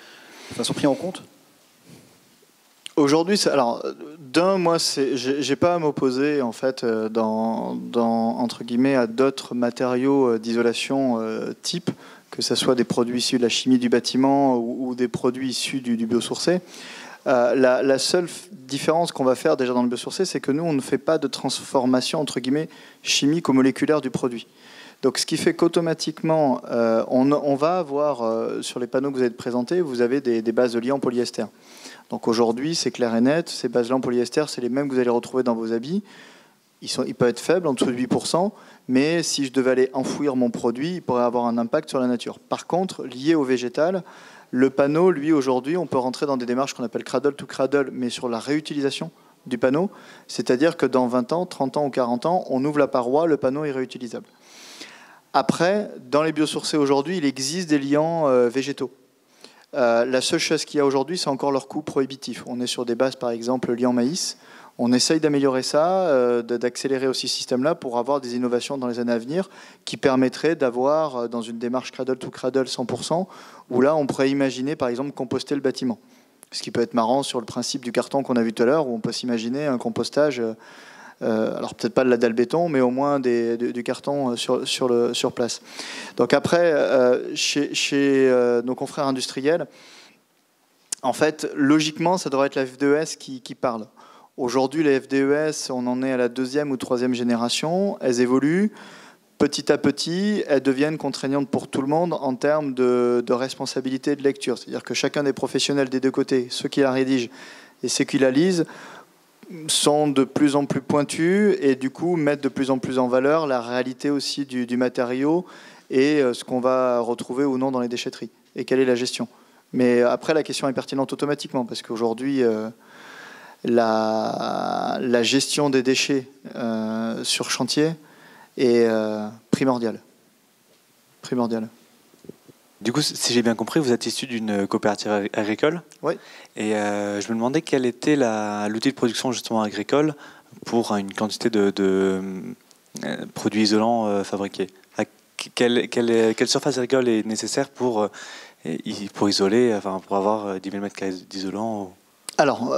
sont pris en compte Aujourd'hui, alors d'un, moi, j'ai pas à m'opposer en fait dans, entre guillemets à d'autres matériaux d'isolation type, que ce soit des produits issus de la chimie du bâtiment ou, des produits issus du, du biosourcé. la, la, seule différence qu'on va faire déjà dans le biosourcé, c'est que nous, on ne fait pas de transformation entre guillemets chimique ou moléculaire du produit. Donc, ce qui fait qu'automatiquement, euh, on, va avoir euh, sur les panneaux que vous avez présentés, vous avez des, bases de lien en polyester. Donc aujourd'hui, c'est clair et net, ces bases de en polyester, c'est les mêmes que vous allez retrouver dans vos habits. Ils, sont, ils peuvent être faibles, en dessous de 8%, mais si je devais aller enfouir mon produit, il pourrait avoir un impact sur la nature. Par contre, lié au végétal, le panneau, lui, aujourd'hui, on peut rentrer dans des démarches qu'on appelle cradle to cradle, mais sur la réutilisation du panneau. C'est-à-dire que dans 20 ans, 30 ans ou 40 ans, on ouvre la paroi, le panneau est réutilisable. Après, dans les biosourcés aujourd'hui, il existe des liants euh, végétaux. Euh, la seule chose qu'il y a aujourd'hui, c'est encore leur coût prohibitif. On est sur des bases, par exemple, liant maïs. On essaye d'améliorer ça, euh, d'accélérer aussi ce système-là pour avoir des innovations dans les années à venir qui permettraient d'avoir, dans une démarche cradle to cradle 100%, où là, on pourrait imaginer, par exemple, composter le bâtiment. Ce qui peut être marrant sur le principe du carton qu'on a vu tout à l'heure, où on peut s'imaginer un compostage euh, alors peut-être pas de la dalle béton, mais au moins du, carton euh, sur, sur, place. Donc après, euh, chez, nos confrères industriels, en fait, logiquement, ça devrait être la FDES qui, qui parle. Aujourd'hui, les FDES, on en est à la deuxième ou troisième génération. Elles évoluent petit à petit, elles deviennent contraignantes pour tout le monde en termes de, de responsabilité de lecture. C'est-à-dire que chacun des professionnels des deux côtés, ceux qui la rédigent et ceux qui la lisent, sont de plus en plus pointues et du coup mettent de plus en plus en valeur la réalité aussi du, matériau et euh, ce qu'on va retrouver ou non dans les déchetteries et quelle est la gestion. Mais après, la question est pertinente automatiquement parce qu'aujourd'hui, euh, la, gestion des déchets euh, sur chantier est primordiale. Primordiale. Du coup, si j'ai bien compris, vous êtes issu d'une coopérative agricole. Oui. Et euh, je me demandais quel était l'outil de production justement agricole pour hein, une quantité de, euh, produits isolants euh, fabriqués. À quelle, surface agricole est nécessaire pour, pour isoler, enfin, pour avoir 10 000 mètres d'isolant Alors,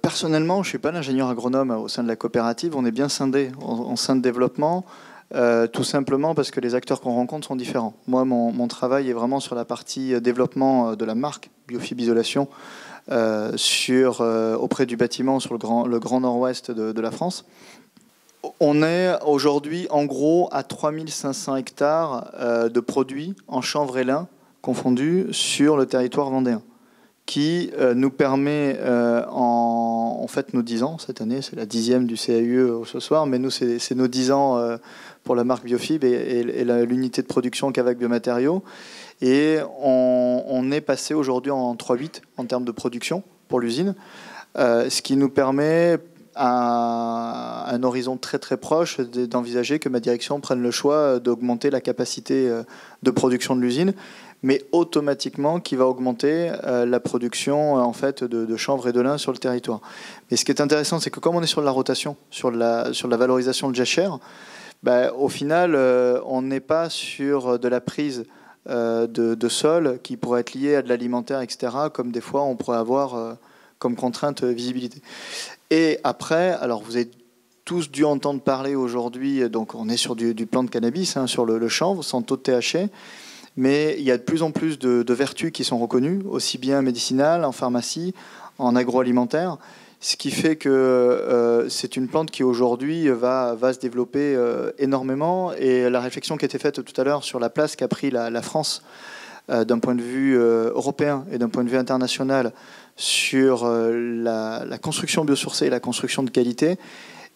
personnellement, je ne suis pas l'ingénieur agronome au sein de la coopérative. On est bien scindé en, sein de développement, euh, tout simplement parce que les acteurs qu'on rencontre sont différents. Moi, mon, travail est vraiment sur la partie euh, développement euh, de la marque Biofib Isolation sur, auprès du bâtiment sur le grand, le grand nord-ouest de, la France. On est aujourd'hui en gros à 3500 hectares de produits en chanvre et lin confondus sur le territoire vendéen, qui nous permet en, en fait nos 10 ans, cette année c'est la dixième du CAUE ce soir, mais nous c'est nos 10 ans pour la marque Biofib et, l'unité de production Cavac Biomatériaux. Et on, est passé aujourd'hui en 3,8 en termes de production pour l'usine, euh, ce qui nous permet à un horizon très très proche d'envisager que ma direction prenne le choix d'augmenter la capacité euh, de production de l'usine, mais automatiquement qui va augmenter euh, la production en fait de, chanvre et de lin sur le territoire. Mais ce qui est intéressant, c'est que comme on est sur la rotation, sur la, sur la valorisation de jachère, ben, au final, euh, on n'est pas sur euh, de la prise euh, de, sol qui pourrait être liée à de l'alimentaire, etc., comme des fois on pourrait avoir comme contrainte visibilité. Et après, alors vous avez tous dû entendre parler aujourd'hui, donc on est sur du, du plan de cannabis, hein, sur le, le, chanvre, sans taux de THC, mais il y a de plus en plus de, de vertus qui sont reconnues, aussi bien médicinales, en pharmacie, en agroalimentaire. Ce qui fait que euh, c'est une plante qui aujourd'hui va, se développer euh, énormément. Et la réflexion qui a été faite tout à l'heure sur la place qu'a pris la, France euh, d'un point de vue européen et d'un point de vue international sur la, construction biosourcée et la construction de qualité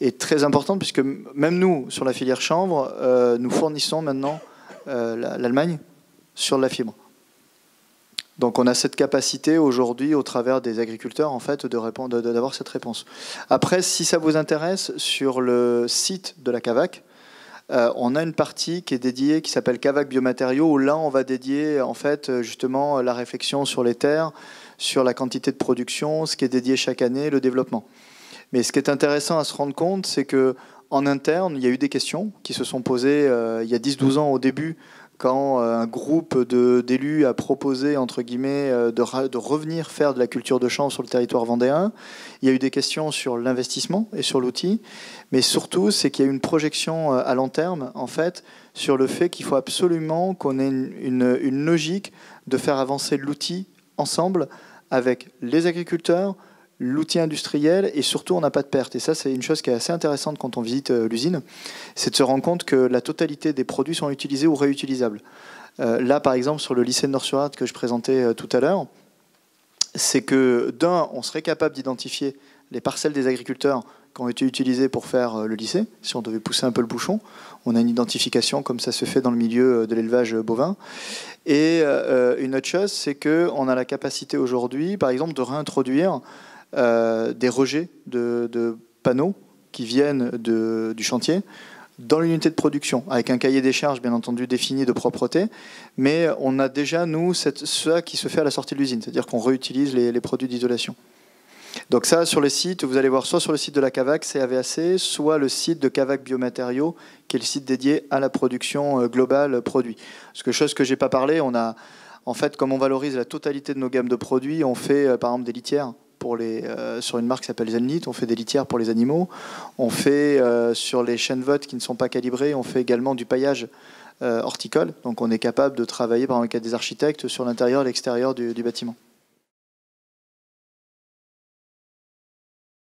est très importante puisque même nous, sur la filière chambre, nous fournissons maintenant l'Allemagne sur la fibre. Donc on a cette capacité aujourd'hui, au travers des agriculteurs, en fait, de répondre, d'avoir cette réponse. Après, si ça vous intéresse, sur le site de la CAVAC, euh, on a une partie qui est dédiée, qui s'appelle CAVAC Biomatériaux, où là, on va dédier, en fait, justement, la réflexion sur les terres, sur la quantité de production, ce qui est dédié chaque année, le développement. Mais ce qui est intéressant à se rendre compte, c'est que en interne, il y a eu des questions qui se sont posées euh, il y a 10-12 ans au début quand euh, un groupe d'élus a proposé, entre guillemets, euh, de, de, revenir faire de la culture de champ sur le territoire vendéen, il y a eu des questions sur l'investissement et sur l'outil, mais surtout, c'est qu'il y a eu une projection euh, à long terme, en fait, sur le fait qu'il faut absolument qu'on ait une logique de faire avancer l'outil ensemble avec les agriculteurs, l'outil industriel et surtout on n'a pas de perte. Et ça, c'est une chose qui est assez intéressante quand on visite euh, l'usine, c'est de se rendre compte que la totalité des produits sont utilisés ou réutilisables. Euh, là, par exemple, sur le lycée de nord sur que je présentais euh, tout à l'heure, c'est que d'un, on serait capable d'identifier les parcelles des agriculteurs qui ont été utilisées pour faire le lycée, si on devait pousser un peu le bouchon. On a une identification comme ça se fait dans le milieu de l'élevage bovin. Et une autre chose, c'est qu'on a la capacité aujourd'hui, par exemple, de réintroduire euh, des rejets de, panneaux qui viennent du chantier dans l'unité de production, avec un cahier des charges bien entendu défini de propreté, mais on a déjà, nous, cette, ça qui se fait à la sortie de l'usine, c'est-à-dire qu'on réutilise les, produits d'isolation. Donc ça, sur le site, vous allez voir soit sur le site de la CAVAC, CAVAC, soit le site de CAVAC Biomatériaux, qui est le site dédié à la production euh, globale produit. Parce que chose que j'ai pas parlé, on a, en fait, comme on valorise la totalité de nos gammes de produits, on fait euh, par exemple des litières, euh, sur une marque qui s'appelle Zenlit, on fait des litières pour les animaux. On fait euh, sur les chaînes votes qui ne sont pas calibrées, on fait également du paillage euh, horticole. Donc on est capable de travailler par exemple, avec des architectes sur l'intérieur et l'extérieur du bâtiment.